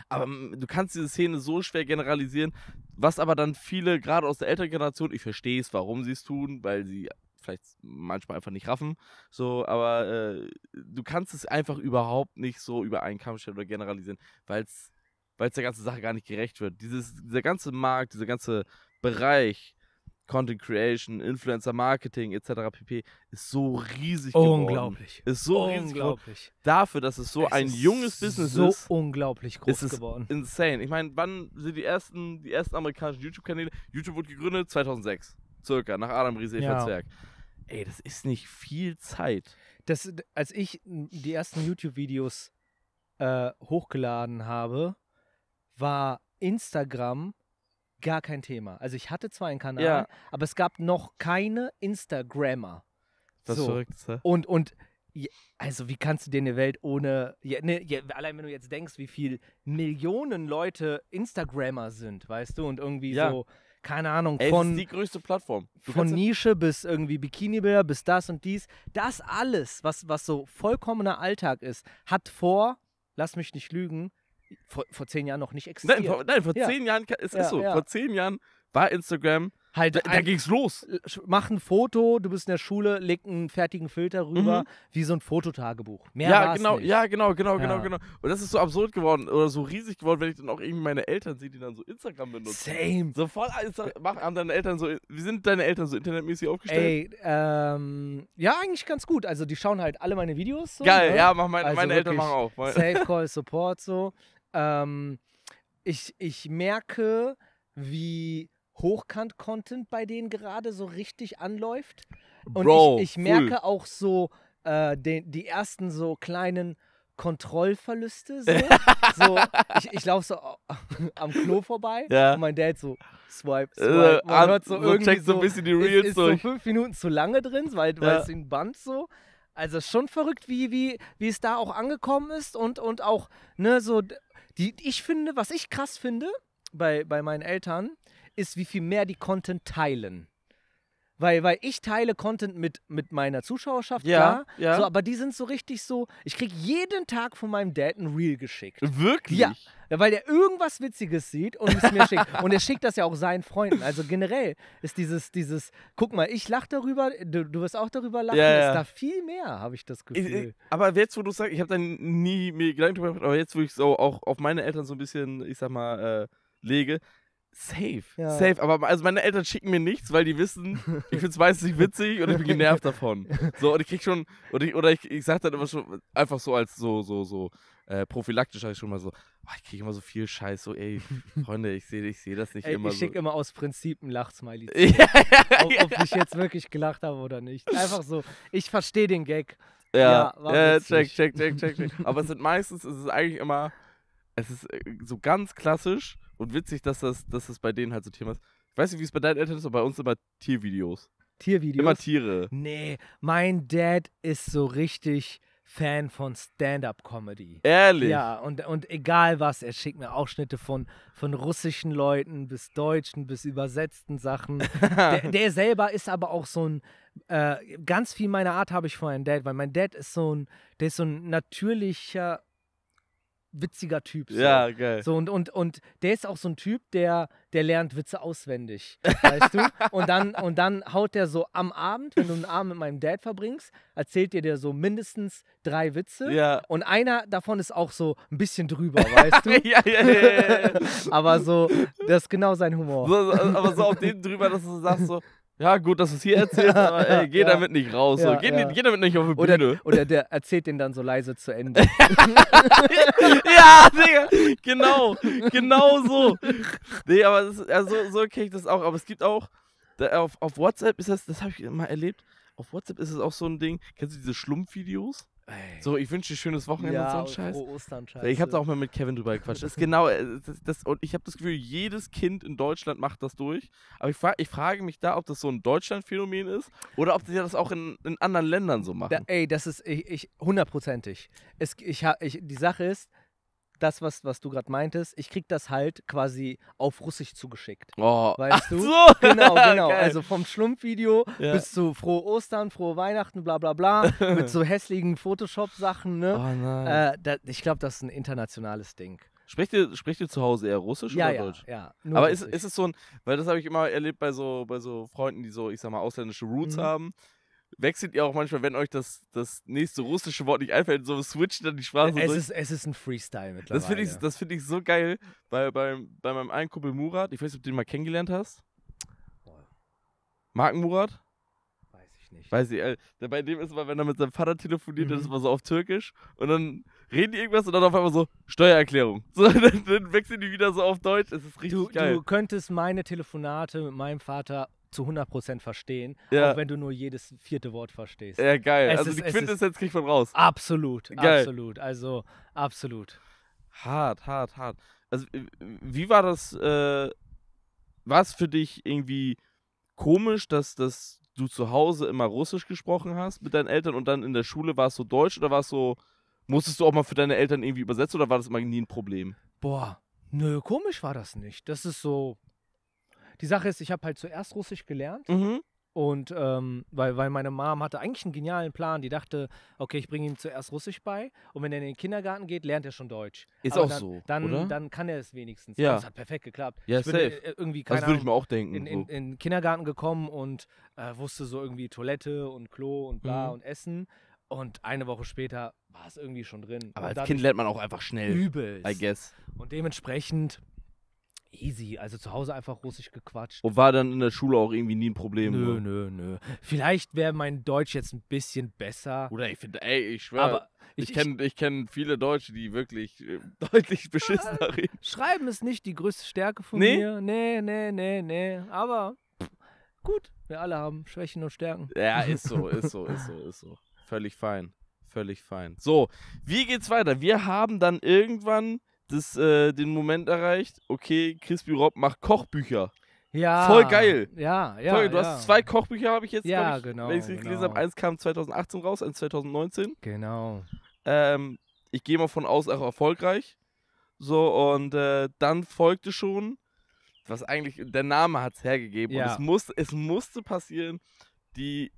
Aber du kannst diese Szene so schwer generalisieren, was aber dann viele, gerade aus der älteren Generation, ich verstehe es, warum sie es tun, weil sie vielleicht manchmal einfach nicht raffen. So, aber äh, du kannst es einfach überhaupt nicht so über einen Kamm stellen oder generalisieren, weil es weil es der ganzen Sache gar nicht gerecht wird. Dieses, dieser ganze Markt, dieser ganze Bereich Content Creation, Influencer Marketing etc. pp. ist so riesig geworden. Unglaublich. Ist so unglaublich. Dafür, dass es so es ein junges Business so ist. So unglaublich groß ist geworden. Insane. Ich meine, wann sind die ersten, die ersten amerikanischen YouTube-Kanäle? YouTube wurde gegründet 2006, circa, nach Adam Riese ja. Ey, das ist nicht viel Zeit. Das, als ich die ersten YouTube-Videos äh, hochgeladen habe, war Instagram gar kein Thema. Also ich hatte zwar einen Kanal, ja. aber es gab noch keine Instagrammer. Das so. verrückt. Und, und also wie kannst du dir eine Welt ohne, ja, ne, ja, allein wenn du jetzt denkst, wie viel Millionen Leute Instagrammer sind, weißt du, und irgendwie ja. so keine Ahnung, Ey, von. ist die größte Plattform. Du von Nische bis irgendwie Bikini-Bilder bis das und dies. Das alles, was, was so vollkommener Alltag ist, hat vor, lass mich nicht lügen, vor, vor zehn Jahren noch nicht existiert. Nein, vor, nein, vor ja. zehn Jahren, es ja, ist so, ja. vor zehn Jahren war Instagram Halt da, da es los. Mach ein Foto, du bist in der Schule, leg einen fertigen Filter rüber, mhm. wie so ein Fototagebuch. Mehr ja, genau, nicht. ja, genau, genau, ja. genau, genau. Und das ist so absurd geworden oder so riesig geworden, wenn ich dann auch irgendwie meine Eltern sehe, die dann so Instagram benutzen. Same. So voll machen, haben deine Eltern so, wie sind deine Eltern so internetmäßig aufgestellt? Ey, ähm, ja, eigentlich ganz gut. Also die schauen halt alle meine Videos. So, Geil, ne? ja, mach mein, also meine Eltern machen auch. Safe [laughs] Call Support so. Ähm, ich, ich merke, wie Hochkant-Content bei denen gerade so richtig anläuft. Und Bro, ich, ich merke full. auch so äh, den, die ersten so kleinen Kontrollverluste. So. [laughs] so ich, ich laufe so [laughs] am Klo vorbei ja. und mein Dad so swipe, äh, swipe. Man äh, hört so, so irgendwie so, ein bisschen die Reels ist, ist durch. so fünf Minuten zu lange drin, weil, ja. es ihn band so. Also schon verrückt, wie, wie, wie es da auch angekommen ist und, und auch, ne, so, die, ich finde, was ich krass finde bei, bei meinen Eltern, ist, wie viel mehr die Content teilen. Weil, weil ich teile Content mit, mit meiner Zuschauerschaft, ja, klar. Ja. So, aber die sind so richtig so. Ich kriege jeden Tag von meinem Dad ein Reel geschickt. Wirklich? Ja. Weil der irgendwas Witziges sieht und es mir schickt. Und er schickt das ja auch seinen Freunden. Also generell ist dieses, dieses, guck mal, ich lache darüber, du, du wirst auch darüber lachen, ja, ja. ist da viel mehr, habe ich das Gefühl. Ich, äh, aber jetzt, wo du sagst, ich habe dann nie mir Gedanken gemacht, aber jetzt, wo ich so auch auf meine Eltern so ein bisschen, ich sag mal, äh, lege, Safe, ja. safe. Aber also meine Eltern schicken mir nichts, weil die wissen, ich finde es meistens nicht witzig und ich bin genervt [laughs] davon. So, und ich krieg schon, und ich, oder ich, ich sag dann immer schon, einfach so als so, so, so, äh, prophylaktisch habe ich schon mal so, oh, ich kriege immer so viel Scheiß, so ey, [laughs] Freunde, ich sehe ich seh das nicht ey, immer. Ich schicke so. immer aus Prinzip ein Lachsmiley. [laughs] ja, ja, ja, ob ich jetzt wirklich gelacht habe oder nicht. Einfach so, ich verstehe den Gag. Ja, ja check, check, check, check, check. Aber es sind meistens, es ist eigentlich immer, es ist äh, so ganz klassisch, und witzig, dass das, dass das bei denen halt so Thema ist. Ich weiß nicht, wie es bei deinen Eltern ist, aber bei uns immer Tiervideos. Tiervideos? Immer Tiere. Nee, mein Dad ist so richtig Fan von Stand-Up-Comedy. Ehrlich? Ja, und, und egal was, er schickt mir Ausschnitte von, von russischen Leuten bis deutschen bis übersetzten Sachen. [laughs] der, der selber ist aber auch so ein äh, ganz viel meiner Art habe ich von meinem Dad, weil mein Dad ist so ein, der ist so ein natürlicher witziger Typ. So. Ja, geil. So, und, und, und der ist auch so ein Typ, der, der lernt Witze auswendig, [laughs] weißt du? Und dann, und dann haut der so am Abend, wenn du einen Abend mit meinem Dad verbringst, erzählt dir der so mindestens drei Witze. Ja. Und einer davon ist auch so ein bisschen drüber, weißt du? [laughs] ja, ja, ja, ja, ja. aber so, das ist genau sein Humor. So, aber so auf dem drüber, dass du sagst so, ja, gut, dass du es hier [laughs] erzählst, aber ey, geh ja. damit nicht raus. Ja, geh, ja. geh, damit nicht auf die oder, Bühne. Oder der erzählt den dann so leise zu Ende. [laughs] ja, Digga, genau, genau so. Nee, aber das, so, so kenne ich das auch. Aber es gibt auch, da, auf, auf WhatsApp ist das, das habe ich mal erlebt, auf WhatsApp ist es auch so ein Ding, kennst du diese Schlumpfvideos? So, ich wünsche dir schönes Wochenende ja, und so einen Scheiß. Ostern, Scheiße. Ich habe da auch mal mit Kevin drüber gequatscht. das ist [laughs] genau, äh, das, das, und ich habe das Gefühl, jedes Kind in Deutschland macht das durch. Aber ich, fra ich frage mich da, ob das so ein Deutschlandphänomen ist oder ob die das auch in, in anderen Ländern so machen. Da, ey, das ist ich, ich hundertprozentig. Es, ich, ich, die Sache ist, das, was, was du gerade meintest, ich krieg das halt quasi auf Russisch zugeschickt. Oh. [laughs] Weißt du? So. [laughs] Genau, genau. Geil. Also vom Schlumpfvideo ja. bis zu frohe Ostern, frohe Weihnachten, bla bla bla, mit [laughs] so hässlichen Photoshop-Sachen, ne? Oh nein. Äh, da, ich glaube, das ist ein internationales Ding. Sprecht ihr, sprecht ihr zu Hause eher Russisch ja, oder ja, Deutsch? Ja, ja. Aber ist, ist es so ein, weil das habe ich immer erlebt bei so, bei so Freunden, die so, ich sag mal, ausländische Roots mhm. haben wechselt ihr auch manchmal, wenn euch das, das nächste russische Wort nicht einfällt, so switcht dann die Sprache es Ist, es ist ein Freestyle mittlerweile. Das finde ich, find ich so geil. Bei, bei, bei meinem einen Kumpel Murat, ich weiß nicht, ob du den mal kennengelernt hast. Marken Murat? Weiß ich nicht. Weiß ich, äh, bei dem ist immer, wenn er mit seinem Vater telefoniert, mhm. das ist immer so auf Türkisch und dann reden die irgendwas und dann auf einmal so Steuererklärung. [laughs] So, dann, dann wechseln die wieder so auf Deutsch. Es ist richtig du, geil. Du könntest meine Telefonate mit meinem Vater zu 100% verstehen, ja. auch wenn du nur jedes vierte Wort verstehst. Ja, geil. Es also ist, die Quintessenz kriegt man raus. Absolut, geil. absolut. Also, absolut. Hart, hart, hart. Also, wie war das, äh, war es für dich irgendwie komisch, dass, dass du zu Hause immer Russisch gesprochen hast mit deinen Eltern und dann in der Schule war es so Deutsch oder war es so, musstest du auch mal für deine Eltern irgendwie übersetzen oder war das immer nie ein Problem? Boah, nö, komisch war das nicht. Das ist so, die Sache ist, ich habe halt zuerst Russisch gelernt. Mhm. Und ähm, weil, weil meine Mom hatte eigentlich einen genialen Plan. Die dachte, okay, ich bringe ihm zuerst Russisch bei und wenn er in den Kindergarten geht, lernt er schon Deutsch. Ist Aber auch dann, so. Dann, oder? dann kann er es wenigstens. Ja. Das hat perfekt geklappt. Ja, ich bin äh, irgendwie also keine Das würde ich mir auch denken. In, in, in den Kindergarten gekommen und äh, wusste so irgendwie Toilette und Klo und bla mhm. und Essen. Und eine Woche später war es irgendwie schon drin. Aber und als Kind lernt man auch einfach schnell. Übel. I guess. Und dementsprechend Easy, also zu Hause einfach russisch gequatscht. Und war dann in der Schule auch irgendwie nie ein Problem. Nö, ne? nö, nö. Vielleicht wäre mein Deutsch jetzt ein bisschen besser. Oder ich finde, ey, ich schwöre. Aber ich, ich kenne ich kenn viele Deutsche, die wirklich äh, [laughs] deutlich ah, beschissener reden. Schreiben ist nicht die größte Stärke von nee? mir. Nee, nee, nee, nee. Aber gut, wir alle haben Schwächen und Stärken. Ja, [laughs] ist so, ist so, ist so, ist so. Völlig fein. Völlig fein. So, wie geht's weiter? Wir haben dann irgendwann das, äh, den Moment erreicht, okay, Crispy Rob macht Kochbücher. Ja. Voll geil. Ja, ja. Voll, du ja. hast zwei Kochbücher, habe ich jetzt, ja, ich, genau, wenn ich es genau. gelesen habe. Eins kam 2018 raus, eins 2019. Genau. Ähm, ich gehe mal von aus, auch erfolgreich. So, und äh, dann folgte schon, was eigentlich, der Name hat es hergegeben. Ja. Und es, muss, es musste passieren, die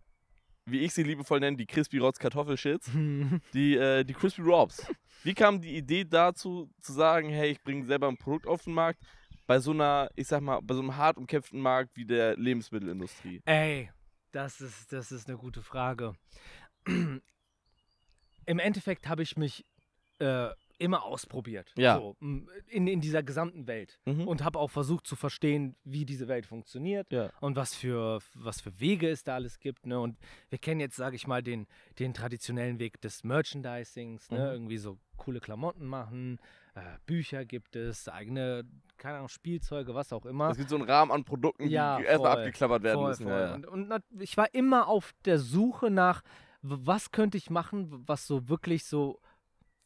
wie ich sie liebevoll nenne, die Crispy Rots Kartoffelshits, [laughs] die, äh, die Crispy Robs. Wie kam die Idee dazu, zu sagen, hey, ich bringe selber ein Produkt auf den Markt, bei so einer, ich sag mal, bei so einem hart umkämpften Markt wie der Lebensmittelindustrie? Ey, das ist, das ist eine gute Frage. [clears throat] Im Endeffekt habe ich mich äh, immer ausprobiert. Ja. So, in, in dieser gesamten Welt. Mhm. Und habe auch versucht zu verstehen, wie diese Welt funktioniert ja. und was für, was für Wege es da alles gibt. Ne? Und wir kennen jetzt, sage ich mal, den, den traditionellen Weg des Merchandisings. Ne? Mhm. Ne? Irgendwie so coole Klamotten machen, äh, Bücher gibt es, eigene, keine Ahnung, Spielzeuge, was auch immer. Es gibt so einen Rahmen an Produkten, ja, die erstmal abgeklappert werden voll, müssen. Voll. Ja, und, und ich war immer auf der Suche nach, was könnte ich machen, was so wirklich so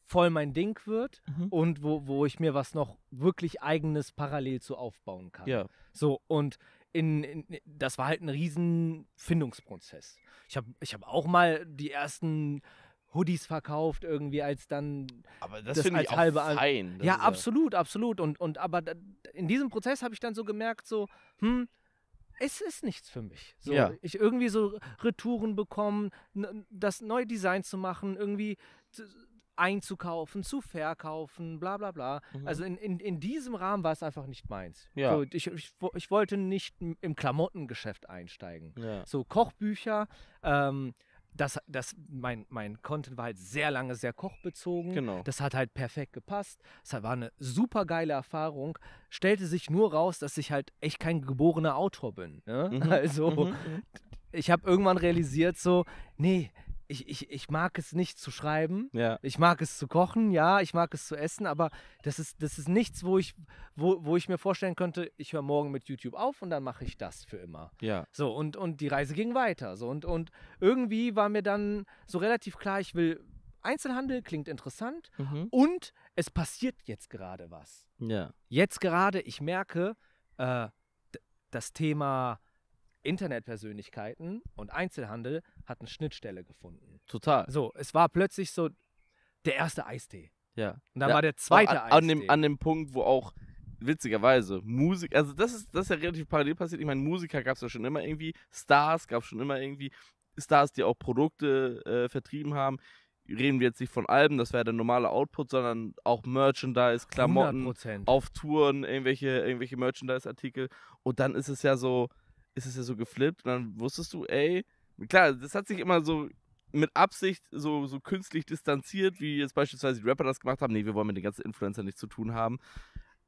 voll mein Ding wird mhm. und wo, wo ich mir was noch wirklich eigenes parallel zu aufbauen kann. Ja. So, und in, in, das war halt ein riesen Findungsprozess. Ich habe ich hab auch mal die ersten Hoodies verkauft, irgendwie als dann aber das, das als ich halbe auch fein, Ja, absolut, absolut. Und, und aber da, in diesem Prozess habe ich dann so gemerkt, so, hm, es ist nichts für mich. So, ja. Ich irgendwie so Retouren bekommen, das neue Design zu machen, irgendwie einzukaufen, zu verkaufen, bla bla bla. Also mhm. Also in, in, in diesem Rahmen war es einfach nicht meins. Ja. So, ich, ich, ich, wollte nicht im Klamottengeschäft einsteigen. Ja. So Kochbücher, ähm, das, das, mein, mein Content war halt sehr lange sehr kochbezogen. Genau. Das hat halt perfekt gepasst. Es war eine super geile Erfahrung. Stellte sich nur raus, dass ich halt echt kein geborener Autor bin. Ne? Mhm. [laughs] Also, mhm. mhm. ich habe irgendwann realisiert, so, nee, ich, ich, ich mag es nicht zu schreiben. Ja. Ich mag es zu kochen, ja, ich mag es zu essen, aber das ist, das ist nichts, wo ich, wo, wo ich mir vorstellen könnte, ich höre morgen mit YouTube auf und dann mache ich das für immer. Ja. So, und, und die Reise ging weiter. So, und, und irgendwie war mir dann so relativ klar, ich will Einzelhandel, klingt interessant. Mhm. Und es passiert jetzt gerade was. Ja. Jetzt gerade, ich merke, äh, das Thema Internetpersönlichkeiten und Einzelhandel hat eine Schnittstelle gefunden. Total. So, es war plötzlich so der erste Eistee. Ja. Und dann ja, war der zweite an, Eistee. An dem, an dem Punkt, wo auch witzigerweise Musik, also das ist, das ist ja relativ parallel passiert. Ich meine, Musiker gab es ja schon immer irgendwie, Stars gab es schon immer irgendwie, Stars, die auch Produkte äh, vertrieben haben. Reden wir jetzt nicht von Alben, das wäre der normale Output, sondern auch Merchandise, Klamotten, 100%. auf Touren, irgendwelche, irgendwelche Merchandise-Artikel. Und dann ist es ja so, ist es ja so geflippt und dann wusstest du, ey, klar, das hat sich immer so mit Absicht so, so künstlich distanziert, wie jetzt beispielsweise die Rapper das gemacht haben. Nee, wir wollen mit den ganzen Influencern nichts zu tun haben.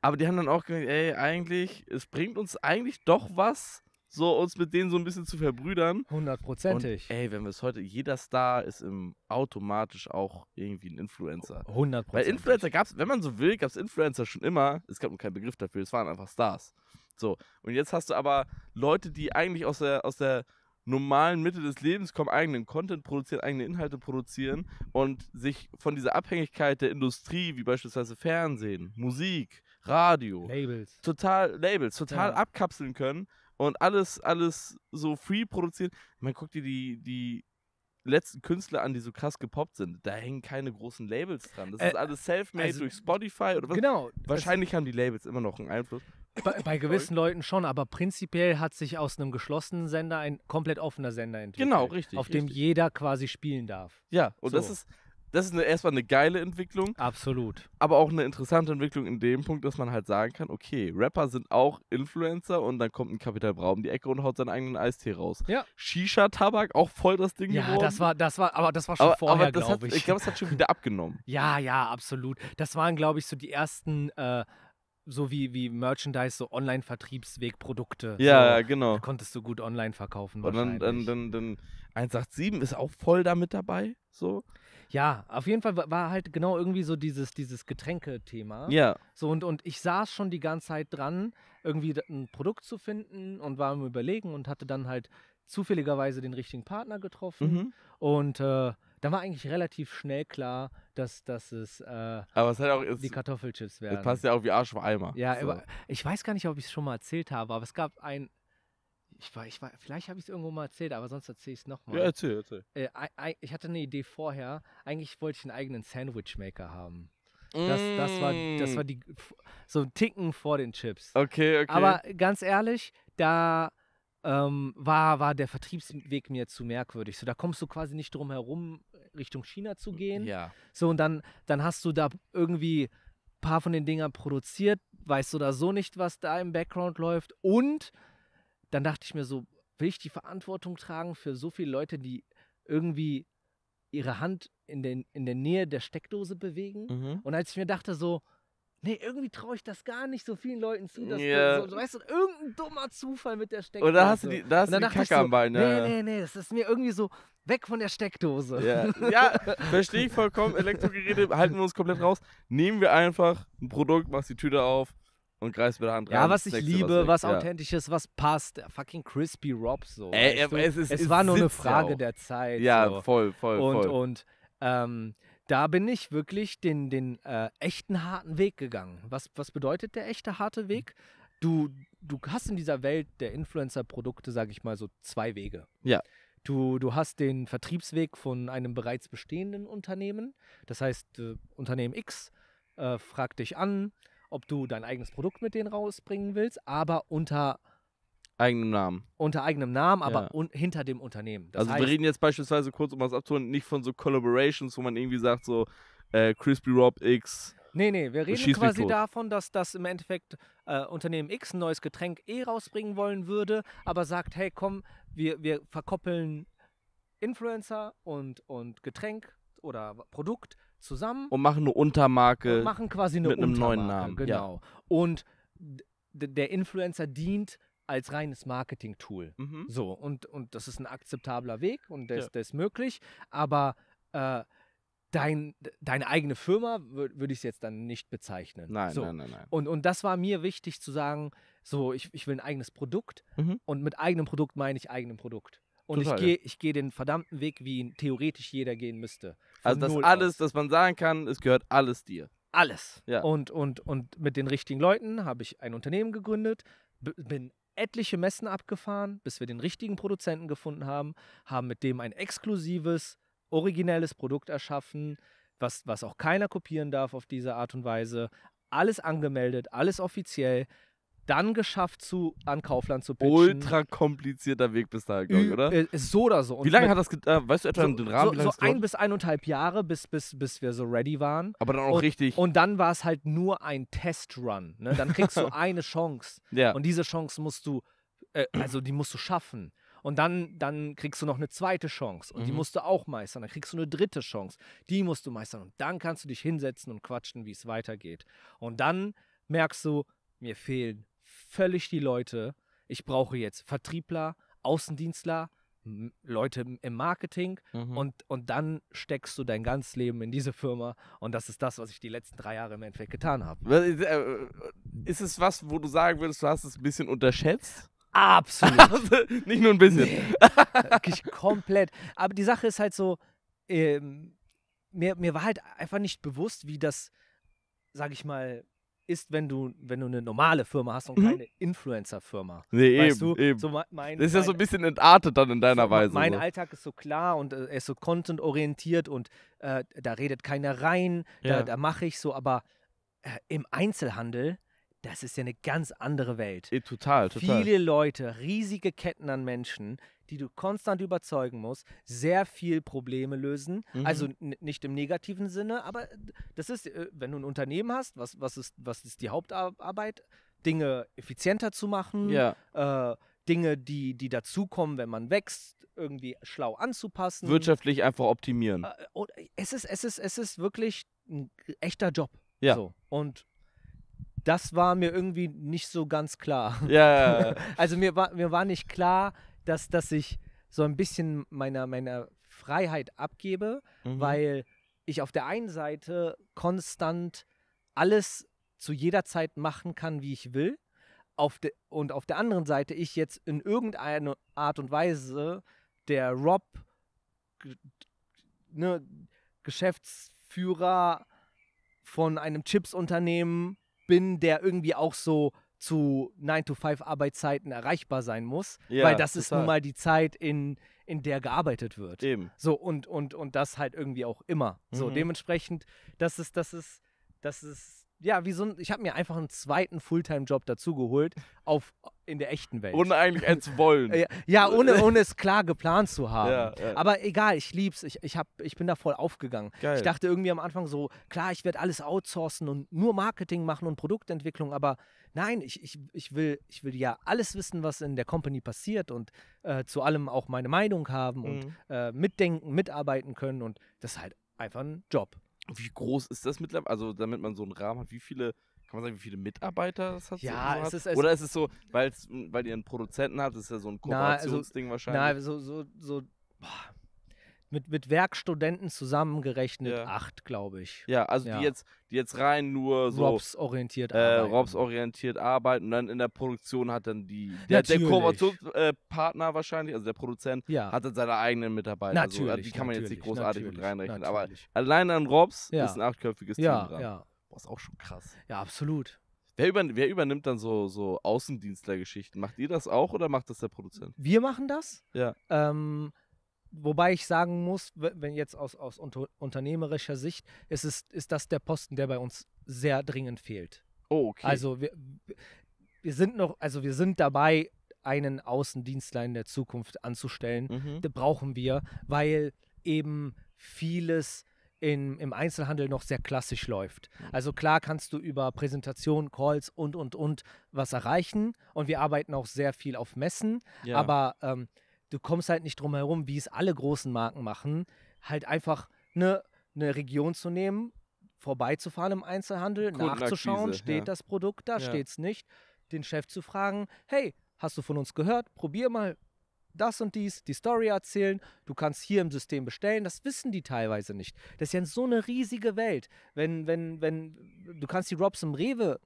Aber die haben dann auch gemerkt, ey, eigentlich, es bringt uns eigentlich doch was, so uns mit denen so ein bisschen zu verbrüdern. Hundertprozentig. ey, wenn wir es heute, jeder Star ist im, automatisch auch irgendwie ein Influencer. Hundertprozentig. Weil Influencer gab es, wenn man so will, gab es Influencer schon immer. Es gab nur keinen Begriff dafür, es waren einfach Stars. So, und jetzt hast du aber Leute, die eigentlich aus der, aus der normalen Mitte des Lebens kommen, eigenen Content produzieren, eigene Inhalte produzieren und sich von dieser Abhängigkeit der Industrie, wie beispielsweise Fernsehen, Musik, Radio, Labels, total Labels, total ja. abkapseln können und alles, alles so free produzieren. Man guckt dir die, die letzten Künstler an, die so krass gepoppt sind. Da hängen keine großen Labels dran. Das äh, ist alles self-made also, durch Spotify oder was? Genau. Wahrscheinlich haben die Labels immer noch einen Einfluss. Bei, [laughs] bei gewissen Leuten schon, aber prinzipiell hat sich aus einem geschlossenen Sender ein komplett offener Sender entwickelt. Genau, richtig. Auf richtig. dem jeder quasi spielen darf. Ja, und so. das ist, das ist eine, erstmal eine geile Entwicklung. Absolut. Aber auch eine interessante Entwicklung in dem Punkt, dass man halt sagen kann, okay, Rapper sind auch Influencer und dann kommt ein Kapital Bra um die Ecke und haut seinen eigenen Eistee raus. Ja. Shisha-Tabak, auch voll das Ding Ja, geworden. das war, das war, aber das war schon aber, vorher, glaube ich. ich glaube, es hat schon wieder [laughs] abgenommen. Ja, ja, absolut. Das waren, glaube ich, so die ersten äh, so wie, wie Merchandise, so Online-Vertriebsweg, Produkte. Ja, so, genau. Konntest du gut online verkaufen. Und dann, dann, dann, dann 187 ist auch voll damit dabei. So. Ja, auf jeden Fall war halt genau irgendwie so dieses, dieses Getränke-Thema. Ja. So, und, und ich saß schon die ganze Zeit dran, irgendwie ein Produkt zu finden und war im Überlegen und hatte dann halt zufälligerweise den richtigen Partner getroffen. Mhm. Und äh, da war eigentlich relativ schnell klar, dass, dass es, äh, aber es, hat auch, es die Kartoffelchips werden. Das passt ja auch wie Arsch auf Eimer. Ja, so. ich weiß gar nicht, ob ich es schon mal erzählt habe, aber es gab ein, ich war, ich war, vielleicht habe ich es irgendwo mal erzählt, aber sonst erzähle ich es nochmal. Ja, erzähl, erzähl. Äh, ich, ich hatte eine Idee vorher. Eigentlich wollte ich einen eigenen Sandwichmaker haben. Das, das, war, das war mm. die, so ein Ticken vor den Chips. Okay, okay. Aber ganz ehrlich, da ähm, war, war der Vertriebsweg mir zu merkwürdig. So, da kommst du quasi nicht drum herum, Richtung China zu hm, gehen. Ja. So, und dann, dann hast du da irgendwie ein paar von den Dingern produziert, weißt du da so nicht, was da im Background läuft. Und dann dachte ich mir so, will ich die Verantwortung tragen für so viele Leute, die irgendwie ihre Hand in, den, in der Nähe der Steckdose bewegen? Mhm. Und als ich mir dachte so, Nee, irgendwie traue ich das gar nicht so vielen Leuten zu, dass yeah. so, so, weißt du, irgendein dummer Zufall mit der Steckdose. Oder hast du die, da hast du die Kacke so, am Bein, ne? Nee, nee, nee, das ist mir irgendwie so weg von der Steckdose. Yeah. [laughs] ja, verstehe ich vollkommen. Elektrogeräte halten wir uns komplett raus. Nehmen wir einfach ein Produkt, machst die Tüte auf und greifst mit der Hand rein. Ja, was ich liebe, was, was authentisch ist, was passt. Fucking Crispy Rob so. Ey, es, ist, es, es war nur eine Frage auch. der Zeit. Ja, so. voll, voll, und, voll. Und, ähm, da bin ich wirklich den, den äh, echten harten Weg gegangen. Was, was bedeutet der echte harte hm. Weg? Du, du hast in dieser Welt der Influencer-Produkte, sage ich mal, so zwei Wege. Ja. Du, du hast den Vertriebsweg von einem bereits bestehenden Unternehmen. Das heißt, äh, Unternehmen X äh, fragt dich an, ob du dein eigenes Produkt mit denen rausbringen willst, aber unter eigenem Namen. Unter eigenem Namen, aber ja. un hinter dem Unternehmen. Das also heißt, wir reden jetzt beispielsweise kurz, um was abzuholen, nicht von so Collaborations, wo man irgendwie sagt, so äh, Crispy Rob X. Nee, nee, wir reden quasi davon, dass das im Endeffekt äh, Unternehmen X ein neues Getränk eh rausbringen wollen würde, aber sagt, hey, komm, wir, wir verkoppeln Influencer und, und Getränk oder Produkt zusammen. Und machen eine Untermarke. Und machen quasi eine mit einem Untermarke, neuen Namen. Genau. Ja. Und der Influencer dient als reines Marketing-Tool. Mhm. So, und, und das ist ein akzeptabler Weg und der, ja. ist, der ist möglich, aber äh, dein, deine eigene Firma würde würd ich es jetzt dann nicht bezeichnen. Nein, so. nein, nein, nein. Und, und das war mir wichtig zu sagen, so, ich, ich will ein eigenes Produkt mhm. und mit eigenem Produkt meine ich eigenem Produkt. Und Total. ich gehe ich geh den verdammten Weg, wie theoretisch jeder gehen müsste. Also das Null alles, aus. das man sagen kann, es gehört alles dir. Alles. Ja. Und, und, und mit den richtigen Leuten habe ich ein Unternehmen gegründet, bin etliche Messen abgefahren, bis wir den richtigen Produzenten gefunden haben, haben mit dem ein exklusives, originelles Produkt erschaffen, was, was auch keiner kopieren darf auf diese Art und Weise. Alles angemeldet, alles offiziell, dann geschafft, zu, an Kaufland zu pitchen. Ultra komplizierter Weg bis dahin, glaube ich, oder? Äh, so oder so. Und wie lange hat das, äh, weißt du etwa so, den Rahmen? So, so ein bis eineinhalb Jahre, bis, bis, bis wir so ready waren. Aber dann auch und, richtig. Und dann war es halt nur ein Testrun. Ne? Dann kriegst du [laughs] eine Chance. Ja. Und diese Chance musst du, äh, also die musst du schaffen. Und dann, dann kriegst du noch eine zweite Chance und mhm. die musst du auch meistern. Dann kriegst du eine dritte Chance, die musst du meistern. Und dann kannst du dich hinsetzen und quatschen, wie es weitergeht. Und dann merkst du, mir fehlen völlig die Leute. Ich brauche jetzt Vertriebler, Außendienstler, Leute im Marketing mhm. und, und dann steckst du dein ganzes Leben in diese Firma und das ist das, was ich die letzten drei Jahre im Endeffekt getan habe. Äh, ist es was, wo du sagen würdest, du hast es ein bisschen unterschätzt? Absolut. [laughs] Nicht nur ein bisschen. Nee, wirklich komplett. Aber die Sache ist halt so, ähm, mir, mir war halt einfach nicht bewusst, wie das, sag ich mal, ist, wenn du, wenn du eine normale Firma hast und mhm. keine Influencer-Firma. Nee, weißt eben, du? eben. So mein, das ist ja so ein bisschen entartet dann in deiner so Weise. Mein so. Alltag ist so klar und äh, er ist so content-orientiert und äh, da redet keiner rein, ja. da, da mache ich so, aber äh, im Einzelhandel, das ist ja eine ganz andere Welt. E total, total. Viele Leute, riesige Ketten an Menschen, die du konstant überzeugen musst, sehr viel Probleme lösen. Also mhm. Also nicht im negativen Sinne, aber das ist, äh, wenn du ein Unternehmen hast, was, was, ist, was ist die Hauptarbeit? Dinge effizienter zu machen, ja. äh, Dinge, die, die dazukommen, wenn man wächst, irgendwie schlau anzupassen. Wirtschaftlich einfach optimieren. Äh, äh und es, ist, es, ist, es ist wirklich ein echter Job. Ja. So. Und das war mir irgendwie nicht so ganz klar. Ja. [laughs] also mir war, mir war nicht klar, dass, dass ich so ein bisschen meiner, meiner Freiheit abgebe, mhm. weil ich auf der einen Seite konstant alles zu jeder Zeit machen kann, wie ich will. Auf de, und auf der anderen Seite ich jetzt in irgendeiner Art und Weise der Rob, ne, Geschäftsführer von einem Chips-Unternehmen bin, der irgendwie auch so zu 9-to-5-Arbeitszeiten erreichbar sein muss, ja, weil das total. ist nun mal die Zeit, in, in der gearbeitet wird. Eben. So, und, und, und das halt irgendwie auch immer. Mhm. So, dementsprechend, das ist, das ist, das ist, ja, wie so ein, ich habe mir einfach einen zweiten Fulltime-Job dazu geholt, auf, in der echten Welt. Ohne eigentlich es [laughs] wollen. ja, ja, ohne, [laughs] ohne es klar geplant zu haben. Ja, ja. Aber egal, ich lieb's. Ich, ich, hab, ich bin da voll aufgegangen. Geil. Ich dachte irgendwie am Anfang so, klar, ich werde alles outsourcen und nur Marketing machen und Produktentwicklung, aber Nein, ich, ich, ich, will, ich will ja alles wissen, was in der Company passiert und äh, zu allem auch meine Meinung haben mhm. und äh, mitdenken, mitarbeiten können. Und das ist halt einfach ein Job. Wie groß ist das mittlerweile? Also, damit man so einen Rahmen hat, wie viele kann man sagen, wie viele Mitarbeiter das hat? Ja, es ist, es Oder ist es so, weil ihr einen Produzenten habt, ist ja so ein also, Kooperationsding also, wahrscheinlich? Nein, so, so, so boah, mit, mit Werkstudenten zusammengerechnet ja. acht, glaube ich. Ja, also ja. Die, jetzt, die jetzt rein nur so. Robs orientiert äh, arbeiten. Robs orientiert arbeiten und dann in der Produktion hat dann die. Der, der Kooperationspartner äh, wahrscheinlich, also der Produzent, ja. hat dann seine eigenen Mitarbeiter. Natürlich. Also, also, die kann man jetzt nicht großartig mit reinrechnen. Natürlich. Aber allein an Robs ist ein achtköpfiges Team dran. Ja. Boah, ist auch schon krass. Ja, absolut. Wer, über, wer, übernimmt dann so, so Außendienstlergeschichten? Macht ihr das auch oder macht das der Produzent? Wir machen das. Ja. Ähm, Wobei ich sagen muss, wenn jetzt aus, aus unter, unternehmerischer Sicht, ist, es, ist das der Posten, der bei uns sehr dringend fehlt. Oh, okay. Also wir, wir sind noch, also wir sind dabei, einen Außendienstler in der Zukunft anzustellen. Mhm. Das brauchen wir, weil eben vieles in, im Einzelhandel noch sehr klassisch läuft. Mhm. Also klar kannst du über Präsentationen, Calls und, und, und was erreichen. Und wir arbeiten auch sehr viel auf Messen. Ja. Aber ähm, du kommst halt nicht drum herum, wie es alle großen Marken machen, halt einfach eine, eine Region zu nehmen, vorbeizufahren im Einzelhandel, nachzuschauen, steht ja. das Produkt da, ja. steht es nicht, den Chef zu fragen, hey, hast du von uns gehört, probier mal das und dies, die Story erzählen, du kannst hier im System bestellen, das wissen die teilweise nicht. Das ist ja so eine riesige Welt. Wenn, wenn, wenn, du kannst die Robs im Rewe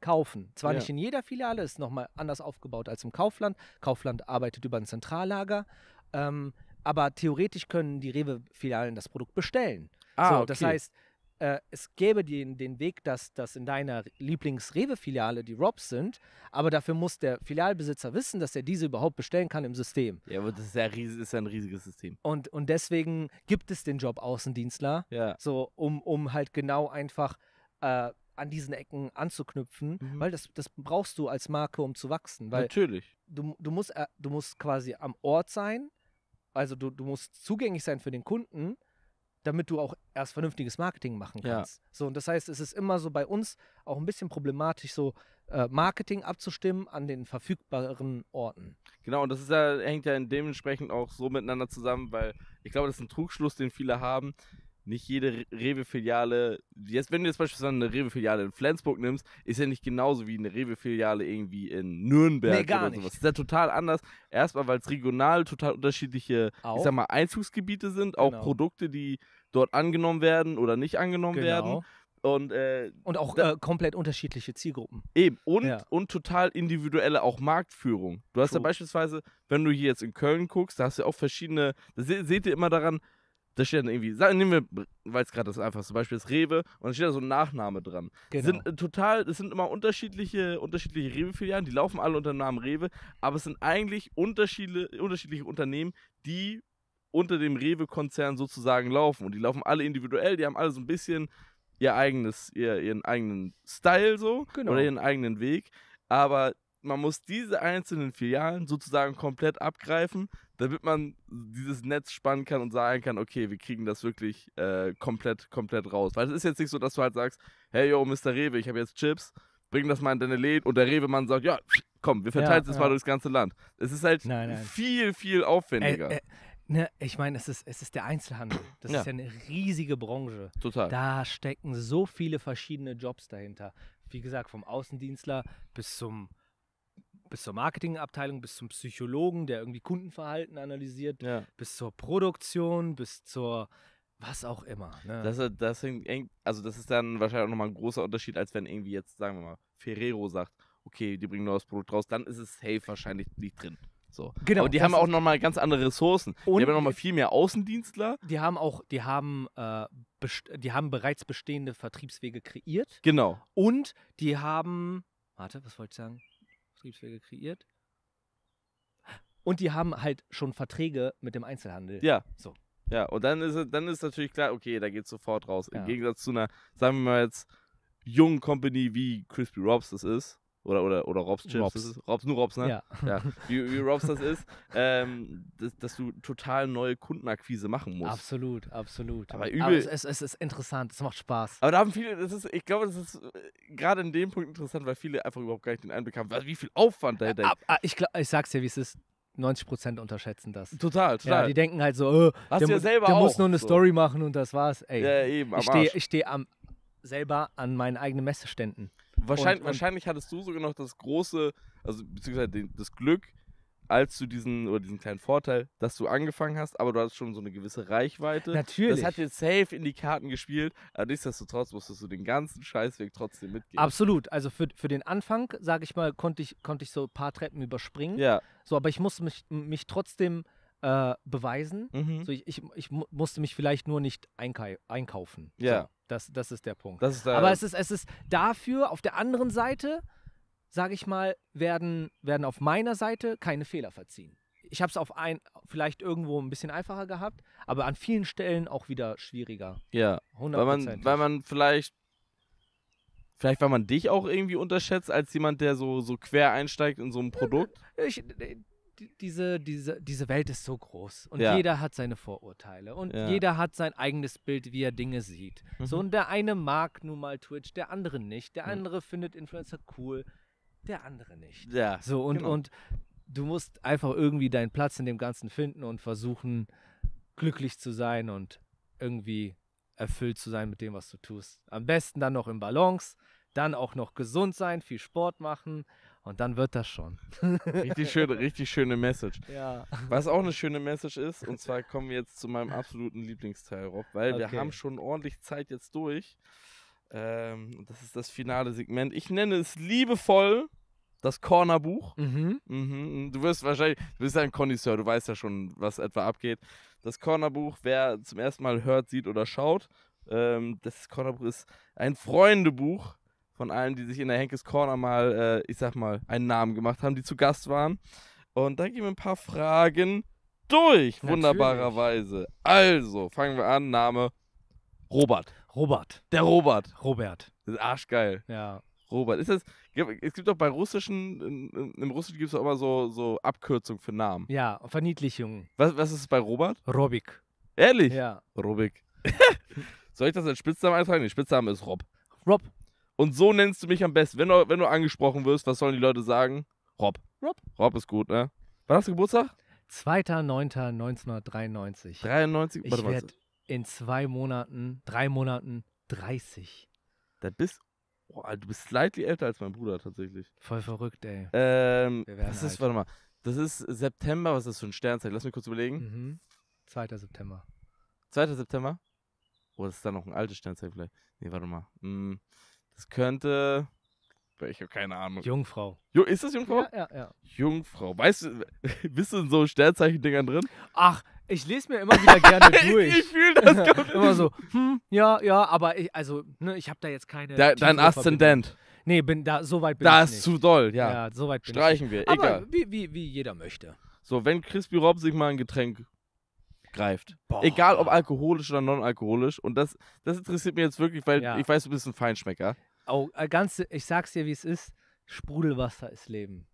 kaufen. Zwar ja. nicht in jeder Filiale, ist nochmal anders aufgebaut als im Kaufland. Kaufland arbeitet über ein Zentrallager. Ähm, aber theoretisch können die Rewe-Filialen das Produkt bestellen. Ah, so, okay. Das heißt, äh, es gäbe den, den Weg, dass das in deiner Lieblings-Rewe-Filiale die Robs sind, aber dafür muss der Filialbesitzer wissen, dass er diese überhaupt bestellen kann im System. Ja, aber das ist ja, riesig, ist ja ein riesiges System. Und, und deswegen gibt es den Job Außendienstler, ja. so, um, um halt genau einfach äh, an diesen Ecken anzuknüpfen, mhm. weil das, das brauchst du als Marke, um zu wachsen. Weil Natürlich. Du, du, musst, äh, du musst quasi am Ort sein, also du, du musst zugänglich sein für den Kunden, damit du auch erst vernünftiges Marketing machen kannst. Ja. So, und das heißt, es ist immer so bei uns auch ein bisschen problematisch, so äh, Marketing abzustimmen an den verfügbaren Orten. Genau, und das ist ja, hängt ja dementsprechend auch so miteinander zusammen, weil ich glaube, das ist ein Trugschluss, den viele haben nicht jede Rewe-Filiale, jetzt, wenn du jetzt beispielsweise eine Rewe-Filiale in Flensburg nimmst, ist ja nicht genauso wie eine Rewe-Filiale irgendwie in Nürnberg nee, gar oder sowas. Nicht. Ist ja total anders. Erstmal, weil es regional total unterschiedliche, auch. ich sag mal, Einzugsgebiete sind, auch genau. Produkte, die dort angenommen werden oder nicht angenommen genau. werden. Und, äh, und auch da, äh, komplett unterschiedliche Zielgruppen. Eben, und, ja. und total individuelle auch Marktführung. Du hast True. ja beispielsweise, wenn du hier jetzt in Köln guckst, da hast du ja auch verschiedene, das se seht ihr immer daran, da steht dann irgendwie, sagen, nehmen wir, weil es gerade das einfachste Beispiel ist, Rewe, und da steht da so ein Nachname dran. Genau. Sind, äh, total, es sind immer unterschiedliche, unterschiedliche Rewe-Filialen, die laufen alle unter dem Namen Rewe, aber es sind eigentlich unterschiedliche, unterschiedliche Unternehmen, die unter dem Rewe-Konzern sozusagen laufen. Und die laufen alle individuell, die haben alle so ein bisschen ihr eigenes, ihr, ihren eigenen Style so genau. oder ihren eigenen Weg. Aber man muss diese einzelnen Filialen sozusagen komplett abgreifen, damit man dieses Netz spannen kann und sagen kann, okay, wir kriegen das wirklich äh, komplett, komplett raus. Weil es ist jetzt nicht so, dass du halt sagst, hey, yo, Mr. Rewe, ich habe jetzt Chips, bring das mal in deine Läden und der Rewe-Mann sagt, ja, komm, wir verteilen es ja, jetzt ja. mal durchs ganze Land. Es ist halt nein, nein. viel, viel aufwendiger. Äh, äh, ne, ich meine, es ist, es ist der Einzelhandel. Das ja. ist ja eine riesige Branche. Total. Da stecken so viele verschiedene Jobs dahinter. Wie gesagt, vom Außendienstler bis zum bis zur Marketingabteilung, bis zum Psychologen, der irgendwie Kundenverhalten analysiert, ja. bis zur Produktion, bis zur was auch immer. Ne? Das, äh, das, also das ist dann wahrscheinlich auch nochmal ein großer Unterschied, als wenn irgendwie jetzt, sagen wir mal, Ferrero sagt, okay, die bringen ein neues Produkt raus, dann ist es safe wahrscheinlich nicht drin. So. Genau. Aber die haben auch nochmal ganz andere Ressourcen. Und die haben nochmal viel mehr Außendienstler. Die haben auch, die haben, äh, die haben bereits bestehende Vertriebswege kreiert. Genau. Und die haben, warte, was wollte ich sagen? Betriebswege kreiert. Und die haben halt schon Verträge mit dem Einzelhandel. Ja. So. Ja, und dann ist, dann ist natürlich klar, okay, da geht es sofort raus. Im ja. Gegensatz zu einer, sagen wir mal jetzt, jungen Company wie Crispy Robs das ist, oder, oder, oder Robs-Chips. Robs. Robs, nur Robs, ne? Ja. ja. Wie, wie [laughs] Robs das ist, ähm, dass, dass, du total neue Kundenakquise machen musst. Absolut, absolut. Aber übel. Aber es, es, es, ist interessant, es macht Spaß. Aber da haben viele, das ist, ich glaube, das ist äh, gerade in dem Punkt interessant, weil viele einfach überhaupt gar nicht den Einblick haben, wie viel Aufwand dahinter ist. Ja, ich, ich sag's dir, wie es ist. 90 Prozent unterschätzen das. Total, total. Ja, die denken halt so, äh, der, ja mu der auch, muss nur eine so. Story machen und das war's. Ey, ja, eben, ich stehe steh selber an meinen eigenen Messeständen. Wahrscheinlich, und, und wahrscheinlich hattest du sogar noch das große, also beziehungsweise den, das Glück, als du diesen oder diesen kleinen Vorteil, dass du angefangen hast, aber du hast schon so eine gewisse Reichweite. Natürlich. Das hat dir safe in die Karten gespielt, aber nichtsdestotrotz musstest du den ganzen Scheißweg trotzdem mitgehen. Absolut. Also für, für den Anfang, sage ich mal, konnte ich, konnte ich so ein paar Treppen überspringen. Ja. So, aber ich musste mich, mich trotzdem äh, beweisen. Mhm. So, ich, ich, ich musste mich vielleicht nur nicht einkaufen. Ja. So. Das, das ist der Punkt. Ist der Aber es ist, es ist dafür, auf der anderen Seite, sage ich mal, werden, werden auf meiner Seite keine Fehler verziehen. Ich habe es auf ein, vielleicht irgendwo ein bisschen einfacher gehabt, aber an vielen Stellen auch wieder schwieriger. Ja, 100%. Weil man, weil man vielleicht, vielleicht weil man dich auch irgendwie unterschätzt als jemand, der so, so quer einsteigt in so ein Produkt. Ich, diese, diese, diese Welt ist so groß und ja. jeder hat seine Vorurteile und ja. jeder hat sein eigenes Bild, wie er Dinge sieht. Mhm. So, und der eine mag nun mal Twitch, der andere nicht. Der andere mhm. findet Influencer cool, der andere nicht. Ja. So, und, genau. und du musst einfach irgendwie deinen Platz in dem Ganzen finden und versuchen, glücklich zu sein und irgendwie erfüllt zu sein mit dem, was du tust. Am besten dann noch im Balance, dann auch noch gesund sein, viel Sport machen und dann wird das schon. Richtig schöne, richtig schöne Message. [laughs] Ja. Was auch eine schöne Message ist, und zwar kommen wir jetzt zu meinem absoluten Lieblingsteil, Rob, weil okay. wir haben schon ordentlich Zeit jetzt durch. Ähm, das ist das finale Segment. Ich nenne es liebevoll das Cornerbuch. Mhm. Mhm. Du wirst wahrscheinlich, du bist ja ein Connoisseur, du weißt ja schon, was etwa abgeht. Das Cornerbuch, wer zum ersten Mal hört, sieht oder schaut, ähm, das Cornerbuch ist ein Freundebuch von allen, die sich in der Henkes Corner mal, äh, ich sag mal, einen Namen gemacht haben, die zu Gast waren. Und da gehen wir ein paar Fragen durch, Natürlich. wunderbarerweise. Also, fangen wir an. Name Robert. Robert. Der Robert. Robert. Das ist arschgeil. Ja. Robert. Ist das, es gibt doch bei russischen, im Russischen gibt es doch immer so, so Abkürzungen für Namen. Ja, Verniedlichungen. Was, was ist bei Robert? Robik. Ehrlich? Ja. Robik. [laughs] Soll ich das als Spitznamen eintragen? Nee, Spitzname ist Rob. Rob. Und so nennst du mich am besten. Wenn du, wenn du angesprochen wirst, was sollen die Leute sagen? Rob. Rob. Rob ist gut, ne? Wann hast du Geburtstag? 2.9.1993. 93? Ich werde in zwei Monaten, drei Monaten 30. Da bist oh, du bist slightly älter als mein Bruder tatsächlich. Voll verrückt, ey. Ähm, das ist, warte mal, das ist September, was ist das für ein Sternzeichen? Lass mich kurz überlegen. Mhm. 2. September. 2. September? Oh, das ist dann noch ein altes Sternzeichen vielleicht. Nee, warte mal. Hm. Es könnte. Ich habe keine Ahnung. Jungfrau. Jo, ist das Jungfrau? Ja, ja, ja. Jungfrau. Weißt du, [laughs] bist du in so Sternzeichen-Dingern drin? Ach, ich lese mir immer wieder gerne [laughs] durch. ich, [laughs] fühle das Immer so, hm, ja, ja, aber ich, also, ne, ich habe da jetzt keine. Da, dein Aszendent. Nee, bin da, so weit bin da ich Da ist zu doll, ja. Ja, so weit bin Streichen ich nicht. wir, egal. wie, wie, wie jeder möchte. So, wenn Crispy Rob sich mal ein Getränk greift. Boah. Egal ob alkoholisch oder non-alkoholisch. Und das, das interessiert mich jetzt wirklich, weil ja. ich weiß, du bist ein Feinschmecker. Oh, ganz, ich sag's dir, wie es ist. Sprudelwasser ist Leben.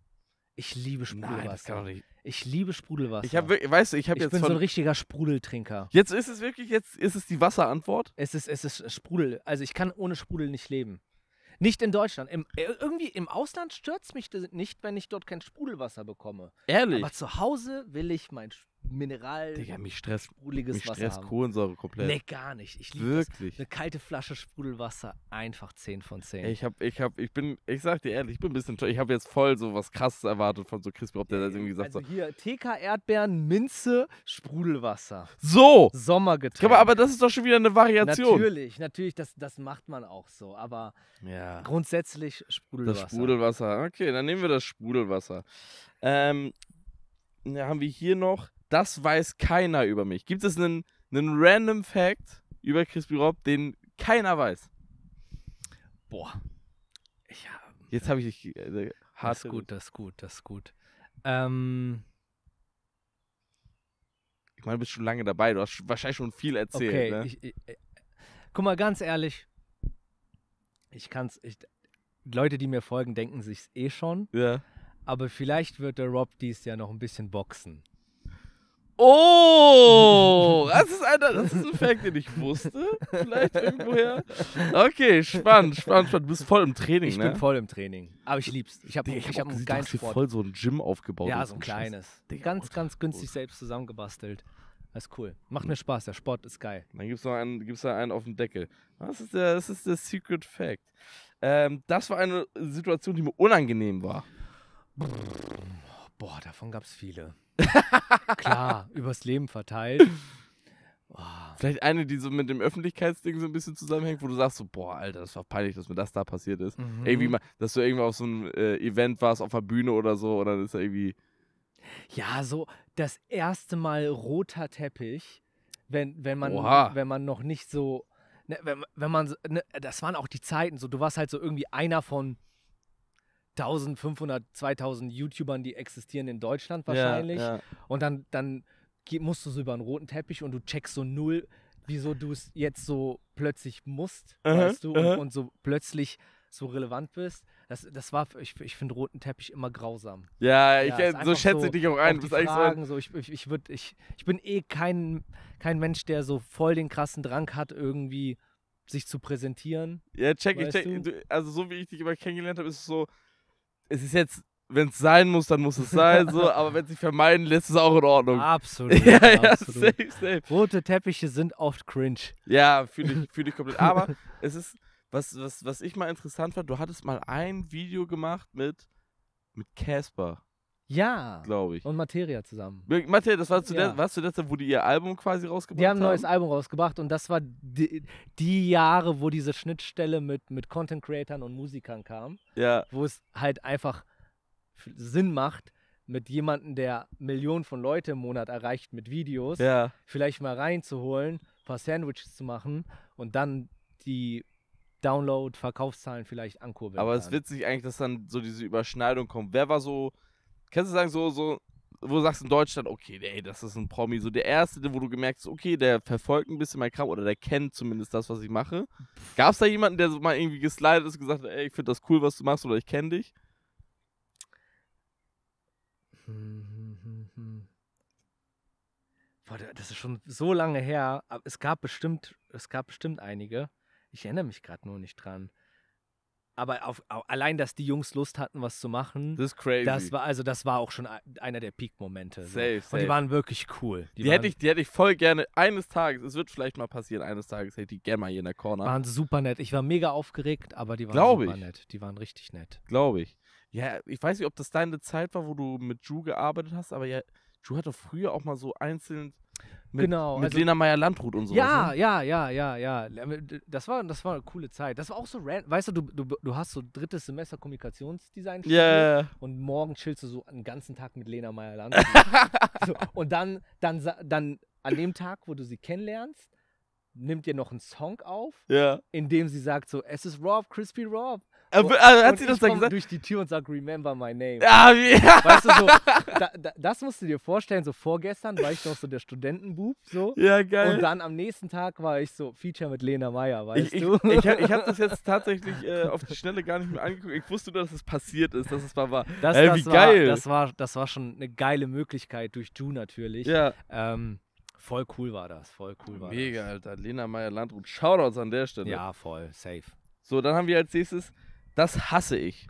Ich liebe Sprudelwasser. Nein, das kann doch nicht. Ich liebe Sprudelwasser. Ich habe, weißt du, ich habe jetzt. Ich bin so ein richtiger Sprudeltrinker. Jetzt ist es wirklich, jetzt ist es die Wasserantwort? Es ist, es ist Sprudel. Also ich kann ohne Sprudel nicht leben. Nicht in Deutschland. Im, äh, irgendwie im Ausland stört es mich nicht, wenn ich dort kein Sprudelwasser bekomme. Ehrlich? Aber zu Hause will ich mein Sprudel. Mineral. Digga, mich stresst, sprudeliges mich stresst Wasser Kohlensäure komplett. Nee, gar nicht. Ich Wirklich. Das. Eine kalte Flasche Sprudelwasser, einfach 10 von 10. Ich hab, ich hab, ich bin, ich sag dir ehrlich, ich bin ein bisschen, toll. ich habe jetzt voll so was krasses erwartet von so Crispy, ob der das irgendwie gesagt hat. Also hier, TK-Erdbeeren, Minze, Sprudelwasser. So! Sommergetränk. Aber, aber das ist doch schon wieder eine Variation. Natürlich, natürlich, das, das macht man auch so, aber ja. grundsätzlich Sprudelwasser. Das Sprudelwasser, okay, dann nehmen wir das Sprudelwasser. Ähm, haben wir hier noch das weiß keiner über mich. Gibt es einen, einen random Fact über Crispy Rob, den keiner weiß? Boah. Ich hab, Jetzt habe ich dich äh, äh, hart. Das ist gut, das ist gut, das ist gut. Ähm. Ich meine, du bist schon lange dabei, du hast wahrscheinlich schon viel erzählt. Okay, ne? ich, ich, äh, guck mal, ganz ehrlich, ich kann's. Ich, Leute, die mir folgen, denken sich's eh schon. Ja. Aber vielleicht wird der Rob dies Jahr noch ein bisschen boxen. Oh, [laughs] das ist, einer, das ist ein Fact, den ich wusste. Vielleicht irgendwoher. Okay, spannend, spannend, spannend. Du bist voll im Training, ich ne? Ich bin voll im Training. Aber ich lieb's. Ich habe ich, ich hab einen geilen Sport. voll so ein Gym aufgebaut. Ja, so ein kleines. Digga, ganz, ganz günstig selbst zusammengebastelt. Das ist cool. Macht hm. mir Spaß. Der Sport ist geil. Dann gibt's noch einen, gibt's da einen auf dem Deckel. Das ist der, das ist der Secret Fact. Ähm, das war eine Situation, die mir unangenehm war. Boah, davon gab's viele. Klar, [laughs] übers Leben verteilt. Oh. Vielleicht eine, die so mit dem Öffentlichkeitsding so ein bisschen zusammenhängt, wo du sagst so, boah, Alter, das war peinlich, dass mir das da passiert ist. Mhm. Irgendwie mal, dass du irgendwo auf so einem äh, Event warst, auf der Bühne oder so, oder dann ist da irgendwie. Ja, so das erste Mal roter Teppich, wenn, wenn, man, wenn man noch nicht so. Ne, wenn, wenn man, ne, das waren auch die Zeiten, so du warst halt so irgendwie einer von 1500, 2000 YouTubern, die existieren in Deutschland wahrscheinlich. Ja, ja. Und dann, dann musst du so über einen roten Teppich und du checkst so null, wieso du es jetzt so plötzlich musst, uh -huh, weißt du, uh -huh. und, und, so plötzlich so relevant bist. Das, das war, ich, ich finde roten Teppich immer grausam. Ja, ich, so schätze so, ich dich auch ein. Auf Fragen, so, ich, ich, ich, würd, ich, ich bin eh kein, kein Mensch, der so voll den krassen Drang hat, irgendwie sich zu präsentieren. Ja, check, ich check. Du? Also so wie ich dich immer kennengelernt habe, ist es so, es ist jetzt, wenn es sein muss, dann muss es sein, so, [laughs] aber wenn es sich vermeiden lässt, ist es auch in Ordnung. Absolut. [laughs] ja, ja, absolut. Safe, safe. Rote Teppiche sind oft cringe. Ja, fühle ich, fühl ich komplett. Aber [laughs] es ist, was, was, was ich mal interessant fand, du hattest mal ein Video gemacht mit, mit Casper. Ja. Glaube ich. Und Materia zusammen. Materia, das war zu ja. warst du der wo die ihr Album quasi rausgebracht haben? Die haben ein neues Album rausgebracht und das war die, die, Jahre, wo diese Schnittstelle mit, mit Content Creatern und Musikern kam. Ja. Wo es halt einfach Sinn macht, mit jemandem, der Millionen von Leute im Monat erreicht mit Videos, ja. vielleicht mal reinzuholen, ein paar Sandwiches zu machen und dann die Download-Verkaufszahlen vielleicht ankurbeln. Aber es ist witzig eigentlich, dass dann so diese Überschneidung kommt. Wer war so kannst du sagen, so, so, wo du sagst in Deutschland, okay, ey, das ist ein Promi, so der erste, wo du gemerkt hast, okay, der verfolgt ein bisschen mein Kram oder der kennt zumindest das, was ich mache. Gab es da jemanden, der so mal irgendwie geslidet ist und gesagt hat, ey, ich finde das cool, was du machst oder ich kenne dich? Boah, das ist schon so lange her. Aber es gab bestimmt, es gab bestimmt einige. Ich erinnere mich gerade nur nicht dran aber auf, auf, allein, dass die Jungs Lust hatten, was zu machen, das ist crazy. Das war also, das war auch schon einer der Peak-Momente. So. Safe, safe. Und die waren wirklich cool. Die, die hätte ich, die hätte ich voll gerne eines Tages. Es wird vielleicht mal passieren. Eines Tages hätte die gerne mal hier in der Corner. Waren super nett. Ich war mega aufgeregt, aber die waren Glaube super ich. nett. Die waren richtig nett. Glaube ich. Ja, ich weiß nicht, ob das deine Zeit war, wo du mit Drew gearbeitet hast, aber ja, Drew doch früher auch mal so einzeln mit, genau, mit also, Lena Meyer Landrut und so. Ja, ne? ja, ja, ja, ja. Das war, das war eine coole Zeit. Das war auch so random. Weißt du, du, du, du hast so drittes Semester Kommunikationsdesign yeah. und morgen chillst du so einen ganzen Tag mit Lena Meyer Landrut. [laughs] so, und dann, dann, dann an dem Tag, wo du sie kennenlernst, nimmt ihr noch einen Song auf, yeah. in dem sie sagt so, es ist Rob, Crispy Rob. Also, hat sie das dann gesagt? durch die Tür und sagt, remember my name. Ah, ja. [laughs] Weißt du, so, da, da, das musst du dir vorstellen, so vorgestern war ich noch so der Studentenbub, so. Ja, geil. Und dann am nächsten Tag war ich so Feature mit Lena Meyer, weißt ich, du? Ich, ich, ich habe das jetzt [laughs] tatsächlich äh, auf die Schnelle gar nicht mehr angeguckt. Ich wusste nur, dass es passiert ist, dass es mal war. Das, äh, wie das geil. das, war, das war schon eine geile Möglichkeit durch Ju natürlich. Ja. Ähm, Voll cool war das, voll cool war Mega, das. Alter. Lena Meyer Landrut. Shoutouts an der Stelle. Ja, voll, safe. So, dann haben wir als nächstes das hasse ich.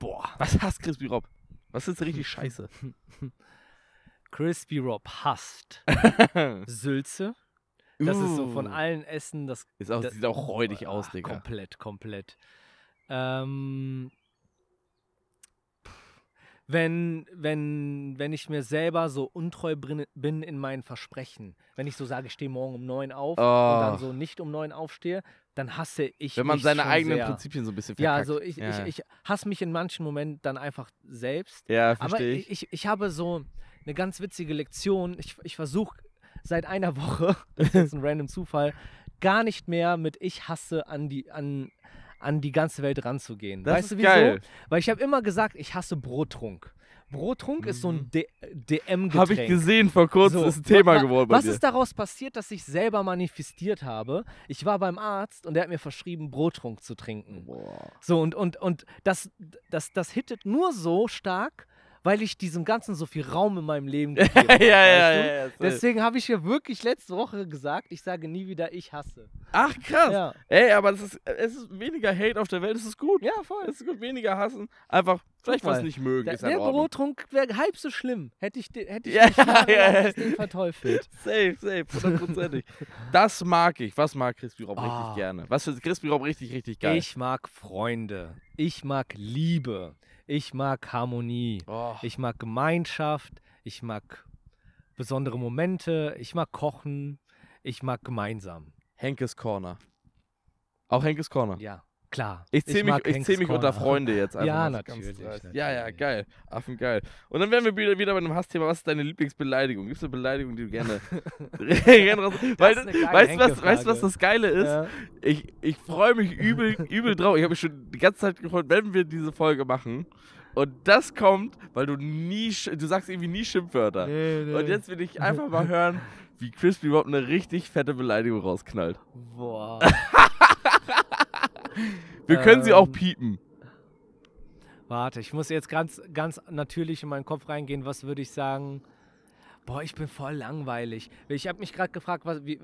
Boah. Was hasst Crispy Rob? Was ist richtig scheiße? [laughs] Crispy Rob hasst [laughs] Sülze. Das uh. ist so von uh. allen Essen. Das, ist auch, das sieht auch räudig aus, Digga. Komplett, komplett. Ähm, wenn, wenn, wenn ich mir selber so untreu bin in meinen Versprechen. Wenn ich so sage, ich stehe morgen um neun auf oh. und dann oh. so nicht um neun aufstehe, dann hasse ich Wenn man mich seine eigenen sehr. Prinzipien so ein bisschen verkackt. Ja, so ich, ja. Ich, ich hasse mich in manchen Momenten dann einfach selbst. Ja, verstehe ich. Aber ich, ich habe so eine ganz witzige Lektion. Ich, ich versuche seit einer [laughs] Woche, das ist ein random Zufall, gar nicht mehr mit ich hasse an die, an, an die ganze Welt ranzugehen. Das weißt du, wieso? Geil. Weil ich habe immer gesagt, ich hasse Brottrunk. Brottrunk mhm. ist so ein mhm. DM-Getränk. Habe ich gesehen, vor kurzem so, ist ein Thema geworden. was dir. ist daraus passiert, dass ich selber manifestiert habe? Ich war beim Arzt und der hat mir verschrieben, Brottrunk zu trinken. Boah. So, und, und, und das, das, das hittet nur so stark, weil ich diesem Ganzen so viel Raum in meinem Leben [laughs] gegeben habe. ja, ja, ja, ja, Deswegen habe ich ja wirklich letzte Woche gesagt, ich sage nie wieder, ich hasse. Ach, krass. Ja. Ey, aber das ist, es ist weniger Hate auf der Welt, es ist gut. Ja, voll. Es ist gut, weniger hassen. Einfach vielleicht was nicht mögen. Halt der, ist der Bürotrunk wäre halb so schlimm. Hätte ich, hätte ich ja, nicht ja, ja. das verteufelt. [laughs] Safe, safe, hundertprozentig. das mag ich. Was mag Crispy Rob oh. richtig ah. gerne? Was für Crispy Rob richtig, richtig geil? Ich mag Freunde. Ich mag Liebe. Ich mag Harmonie. Oh. Ich mag Gemeinschaft. Ich mag besondere Momente. Ich mag Kochen. Ich mag gemeinsam. Henkes Corner. Auch Henkes Corner. Ja. Klar. Ich zähle mich, zähl mich unter Freunde jetzt [laughs] einfach. Ja, natürlich, natürlich, Ja, ja, geil. Affen geil. Und dann wären wir wieder, wieder bei einem Hassthema. Was ist deine Lieblingsbeleidigung? Gibt es eine Beleidigung, die du gerne. [laughs] [laughs] gerne Weil, weißt du, was, weißt, was das Geile ist? Ja. Ich, ich freue mich übel, übel drauf. Ich habe mich schon die ganze Zeit gefreut, wenn wir diese Folge machen. Und das kommt, weil du nie, du sagst irgendwie nie Schimpfwörter. Nee, nee. Und jetzt will ich einfach mal hören, wie Crispy überhaupt eine richtig fette Beleidigung rausknallt. Boah. [laughs] Wir können ähm, sie auch ähm. piepen. Warte, ich muss jetzt ganz, ganz natürlich in meinen Kopf reingehen. Was würde ich sagen? Boah, ich bin voll langweilig. Ich habe mich gerade gefragt, was, wie,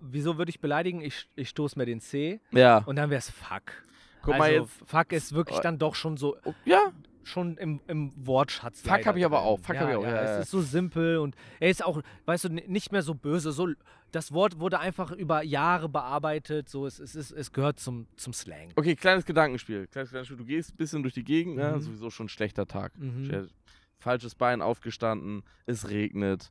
wieso würde ich beleidigen? Ich, ich stoße mir den C. Ja. Und dann wäre es Fuck. Guck also, mal jetzt. Fuck ist wirklich oh. dann doch schon so. Ja schon im, im Wortschatz. Fuck habe ich aber auch. Fuck ja, habe ich auch. Ja, ja, Es ist so simpel und er ist auch, weißt du, nicht mehr so böse. So, das Wort wurde einfach über Jahre bearbeitet. So, es, es, es, es gehört zum, zum Slang. Okay, kleines Gedankenspiel. Kleines Gedankenspiel. Du gehst ein bisschen durch die Gegend, ne? mhm. ne? sowieso schon ein schlechter Tag. Mhm. Falsches Bein aufgestanden, es regnet.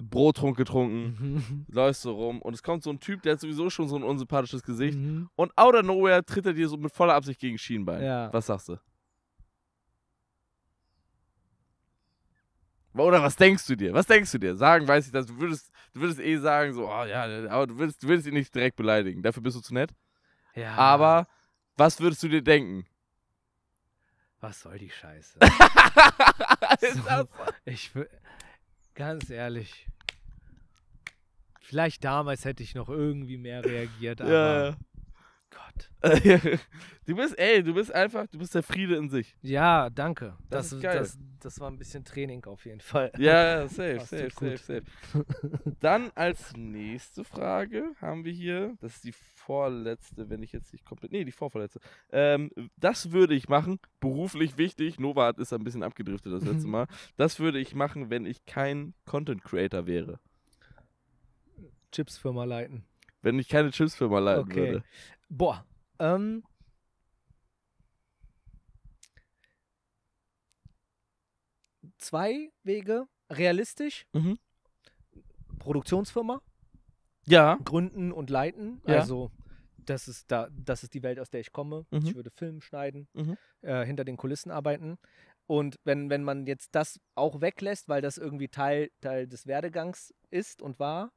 Brottrunk getrunken, mhm. [laughs] läufst so rum und es kommt so ein Typ, der hat sowieso schon so ein unsympathisches Gesicht mhm. und out of nowhere tritt er dir so mit voller Absicht gegen Schienbein. Ja. Was sagst du? Oder was denkst du dir? Was denkst du dir? Sagen weiß ich das. Du würdest, du würdest eh sagen, so, oh ja, aber du würdest, du würdest ihn nicht direkt beleidigen. Dafür bist du zu nett. Ja. Aber was würdest du dir denken? Was soll die Scheiße? [laughs] so, ich ganz ehrlich. Vielleicht damals hätte ich noch irgendwie mehr reagiert, aber. Ja. Gott. [laughs] du bist, ey, du bist einfach, du bist der Friede in sich. Ja, danke. Das, das, das, das war ein bisschen Training auf jeden Fall. Ja, safe, [laughs] safe, safe, safe, Dann als nächste Frage haben wir hier, das ist die vorletzte, wenn ich jetzt nicht komplett, nee, die vorvorletzte. Ähm, das würde ich machen, beruflich wichtig, Nova hat ist ein bisschen abgedriftet das letzte [laughs] Mal. Das würde ich machen, wenn ich kein Content Creator wäre. Chipsfirma leiten wenn ich keine Chipsfirma leiten okay. würde. Boah. Ähm, zwei Wege. Realistisch. Mhm. Produktionsfirma. Ja. Gründen und leiten. Ja. Also, das ist, da, das ist die Welt, aus der ich komme. Mhm. Ich würde Film schneiden, mhm. äh, hinter den Kulissen arbeiten. Und wenn, wenn man jetzt das auch weglässt, weil das irgendwie Teil, Teil des Werdegangs ist und war,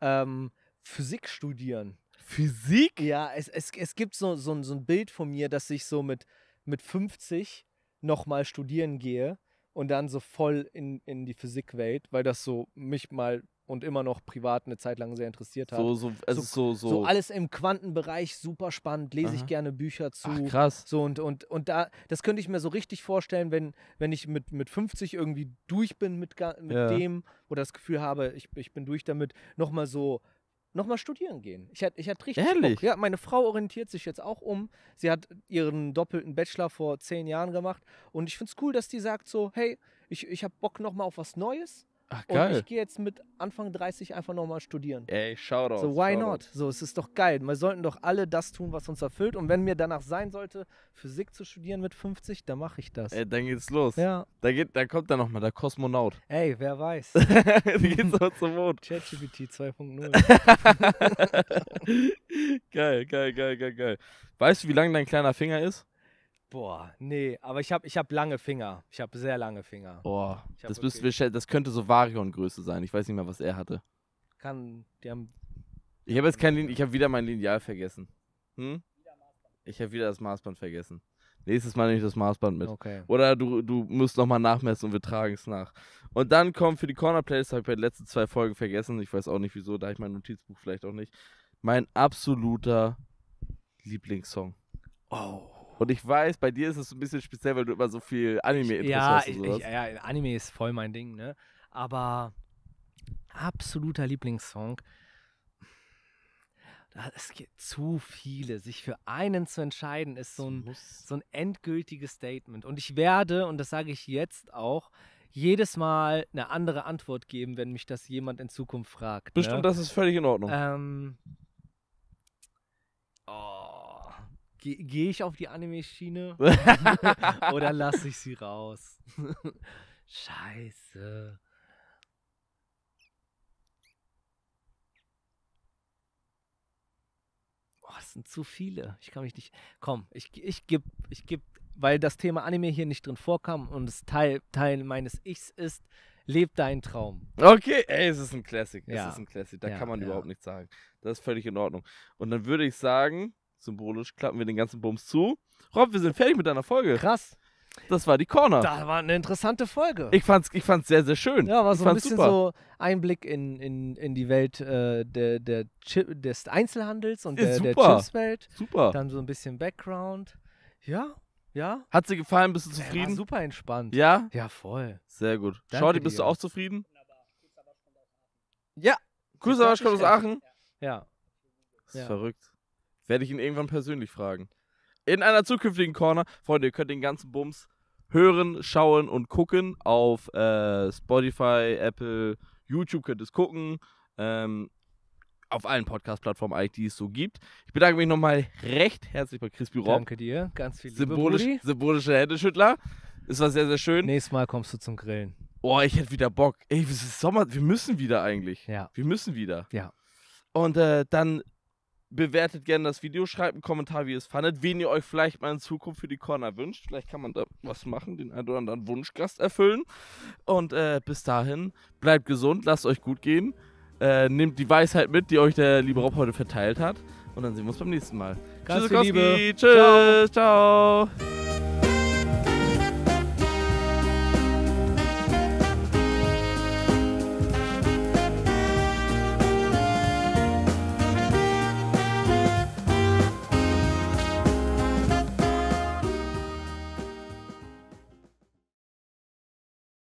ähm, Physik studieren. Physik? Ja, es, es, es gibt so, so, so ein Bild von mir, dass ich so mit, mit 50 nochmal studieren gehe und dann so voll in, in die Physikwelt, weil das so mich mal und immer noch privat eine Zeit lang sehr interessiert hat. So, so, also so, so, so alles im Quantenbereich super spannend, lese Aha. ich gerne Bücher zu. Ach, krass. So und, und, und da, das könnte ich mir so richtig vorstellen, wenn, wenn ich mit, mit 50 irgendwie durch bin mit, mit ja. dem oder das Gefühl habe, ich, ich bin durch damit, nochmal so nochmal studieren gehen. Ich hatte ich richtig Ehrlich? Bock. Ja, meine Frau orientiert sich jetzt auch um. Sie hat ihren doppelten Bachelor vor zehn Jahren gemacht. Und ich finde es cool, dass die sagt so, hey, ich, ich habe Bock nochmal auf was Neues. Ach, geil. Und ich gehe jetzt mit Anfang 30 einfach nochmal studieren. Ey, Shoutout. So, why Shoutout. not? So, es ist doch geil. Wir sollten doch alle das tun, was uns erfüllt. Und wenn mir danach sein sollte, Physik zu studieren mit 50, dann mache ich das. Ey, dann geht's los. Ja. Da, geht, da kommt dann nochmal der Kosmonaut. [laughs] Ey, wer weiß. Wie [laughs] geht's auch zum Mond? ChatGPT 2.0. [laughs] geil, geil, geil, geil, geil. Weißt du, wie lang dein kleiner Finger ist? Boah, nee, aber ich habe ich hab lange Finger. Ich habe sehr lange Finger. Boah, das, okay. das, könnte so Varion-Größe sein. Ich weiß nicht mehr, was er hatte. Kann, die haben. Ich habe jetzt kein Lineal, ich habe wieder mein Lineal vergessen. Hm? Ich habe wieder das Maßband vergessen. Nächstes Mal nehme ich das Maßband mit. Okay. Oder du, du musst nochmal nachmessen und wir tragen es nach. Und dann kommt für die Corner Plays, habe ich bei den letzten zwei Folgen vergessen. Ich weiß auch nicht wieso, da ich mein Notizbuch vielleicht auch nicht. Mein absoluter Lieblingssong. Oh. Und ich weiß, bei dir ist es ein bisschen speziell, weil du immer so viel Anime interessierst. Ja, ich, ich, ja, Anime ist voll mein Ding, ne? Aber absoluter Lieblingssong. Es gibt zu viele. Sich für einen zu entscheiden, ist so ein, so ein endgültiges Statement. Und ich werde, und das sage ich jetzt auch, jedes Mal eine andere Antwort geben, wenn mich das jemand in Zukunft fragt. Bestimmt, ne? das ist völlig in Ordnung. Ähm, oh, Gehe ich auf die Anime-Schiene [laughs] oder lasse ich sie raus? [laughs] Scheiße. Oh, es sind zu viele. Ich kann mich nicht. Komm, ich, ich gebe, ich geb, weil das Thema Anime hier nicht drin vorkam und es Teil, Teil meines Ichs ist, lebt deinen Traum. Okay, ey, es ist ein Classic. Ja. Es ist ein Classic. Da ja, kann man ja. überhaupt nichts sagen. Das ist völlig in Ordnung. Und dann würde ich sagen, Symbolisch klappen wir den ganzen Bums zu. Rob, wir sind fertig mit deiner Folge. Krass. Das war die Corner. Da war eine interessante Folge. Ich fand's, ich fand's sehr, sehr schön. Ja, war so ein bisschen super. so Einblick in, in, in die Welt äh, der, der Chi des Einzelhandels und der, der Chipswelt. Super. Dann so ein bisschen Background. Ja, ja. Hat sie gefallen? Bist du zufrieden? Ja, super entspannt. Ja? Ja, voll. Sehr gut. Danke Shorty, bist dir. du auch zufrieden? Ja. Grüße, Wasch kommt aus Aachen. Ja. ja. Das ist ja. verrückt. Werde ich ihn irgendwann persönlich fragen. In einer zukünftigen Corner. Freunde, ihr könnt den ganzen Bums hören, schauen und gucken auf äh, Spotify, Apple, YouTube könnt ihr es gucken. Ähm, auf allen Podcast-Plattformen eigentlich, die es so gibt. Ich bedanke mich nochmal recht herzlich bei Chris Bürob. Danke dir, ganz viel Symbolisch, Brudi. Symbolische Händeschüttler. Es war sehr, sehr schön. Nächstes Mal kommst du zum Grillen. Oh, ich hätte wieder Bock. Ey, es ist Sommer, wir müssen wieder eigentlich. Ja. Wir müssen wieder. Ja. Und äh, dann Bewertet gerne das Video, schreibt einen Kommentar, wie ihr es fandet, wen ihr euch vielleicht mal in Zukunft für die Corner wünscht. Vielleicht kann man da was machen, den einen oder anderen Wunschgast erfüllen. Und äh, bis dahin, bleibt gesund, lasst euch gut gehen. Äh, nehmt die Weisheit mit, die euch der liebe Rob heute verteilt hat. Und dann sehen wir uns beim nächsten Mal. Ganz Tschüss, Liebe. Tschüss, ciao. ciao.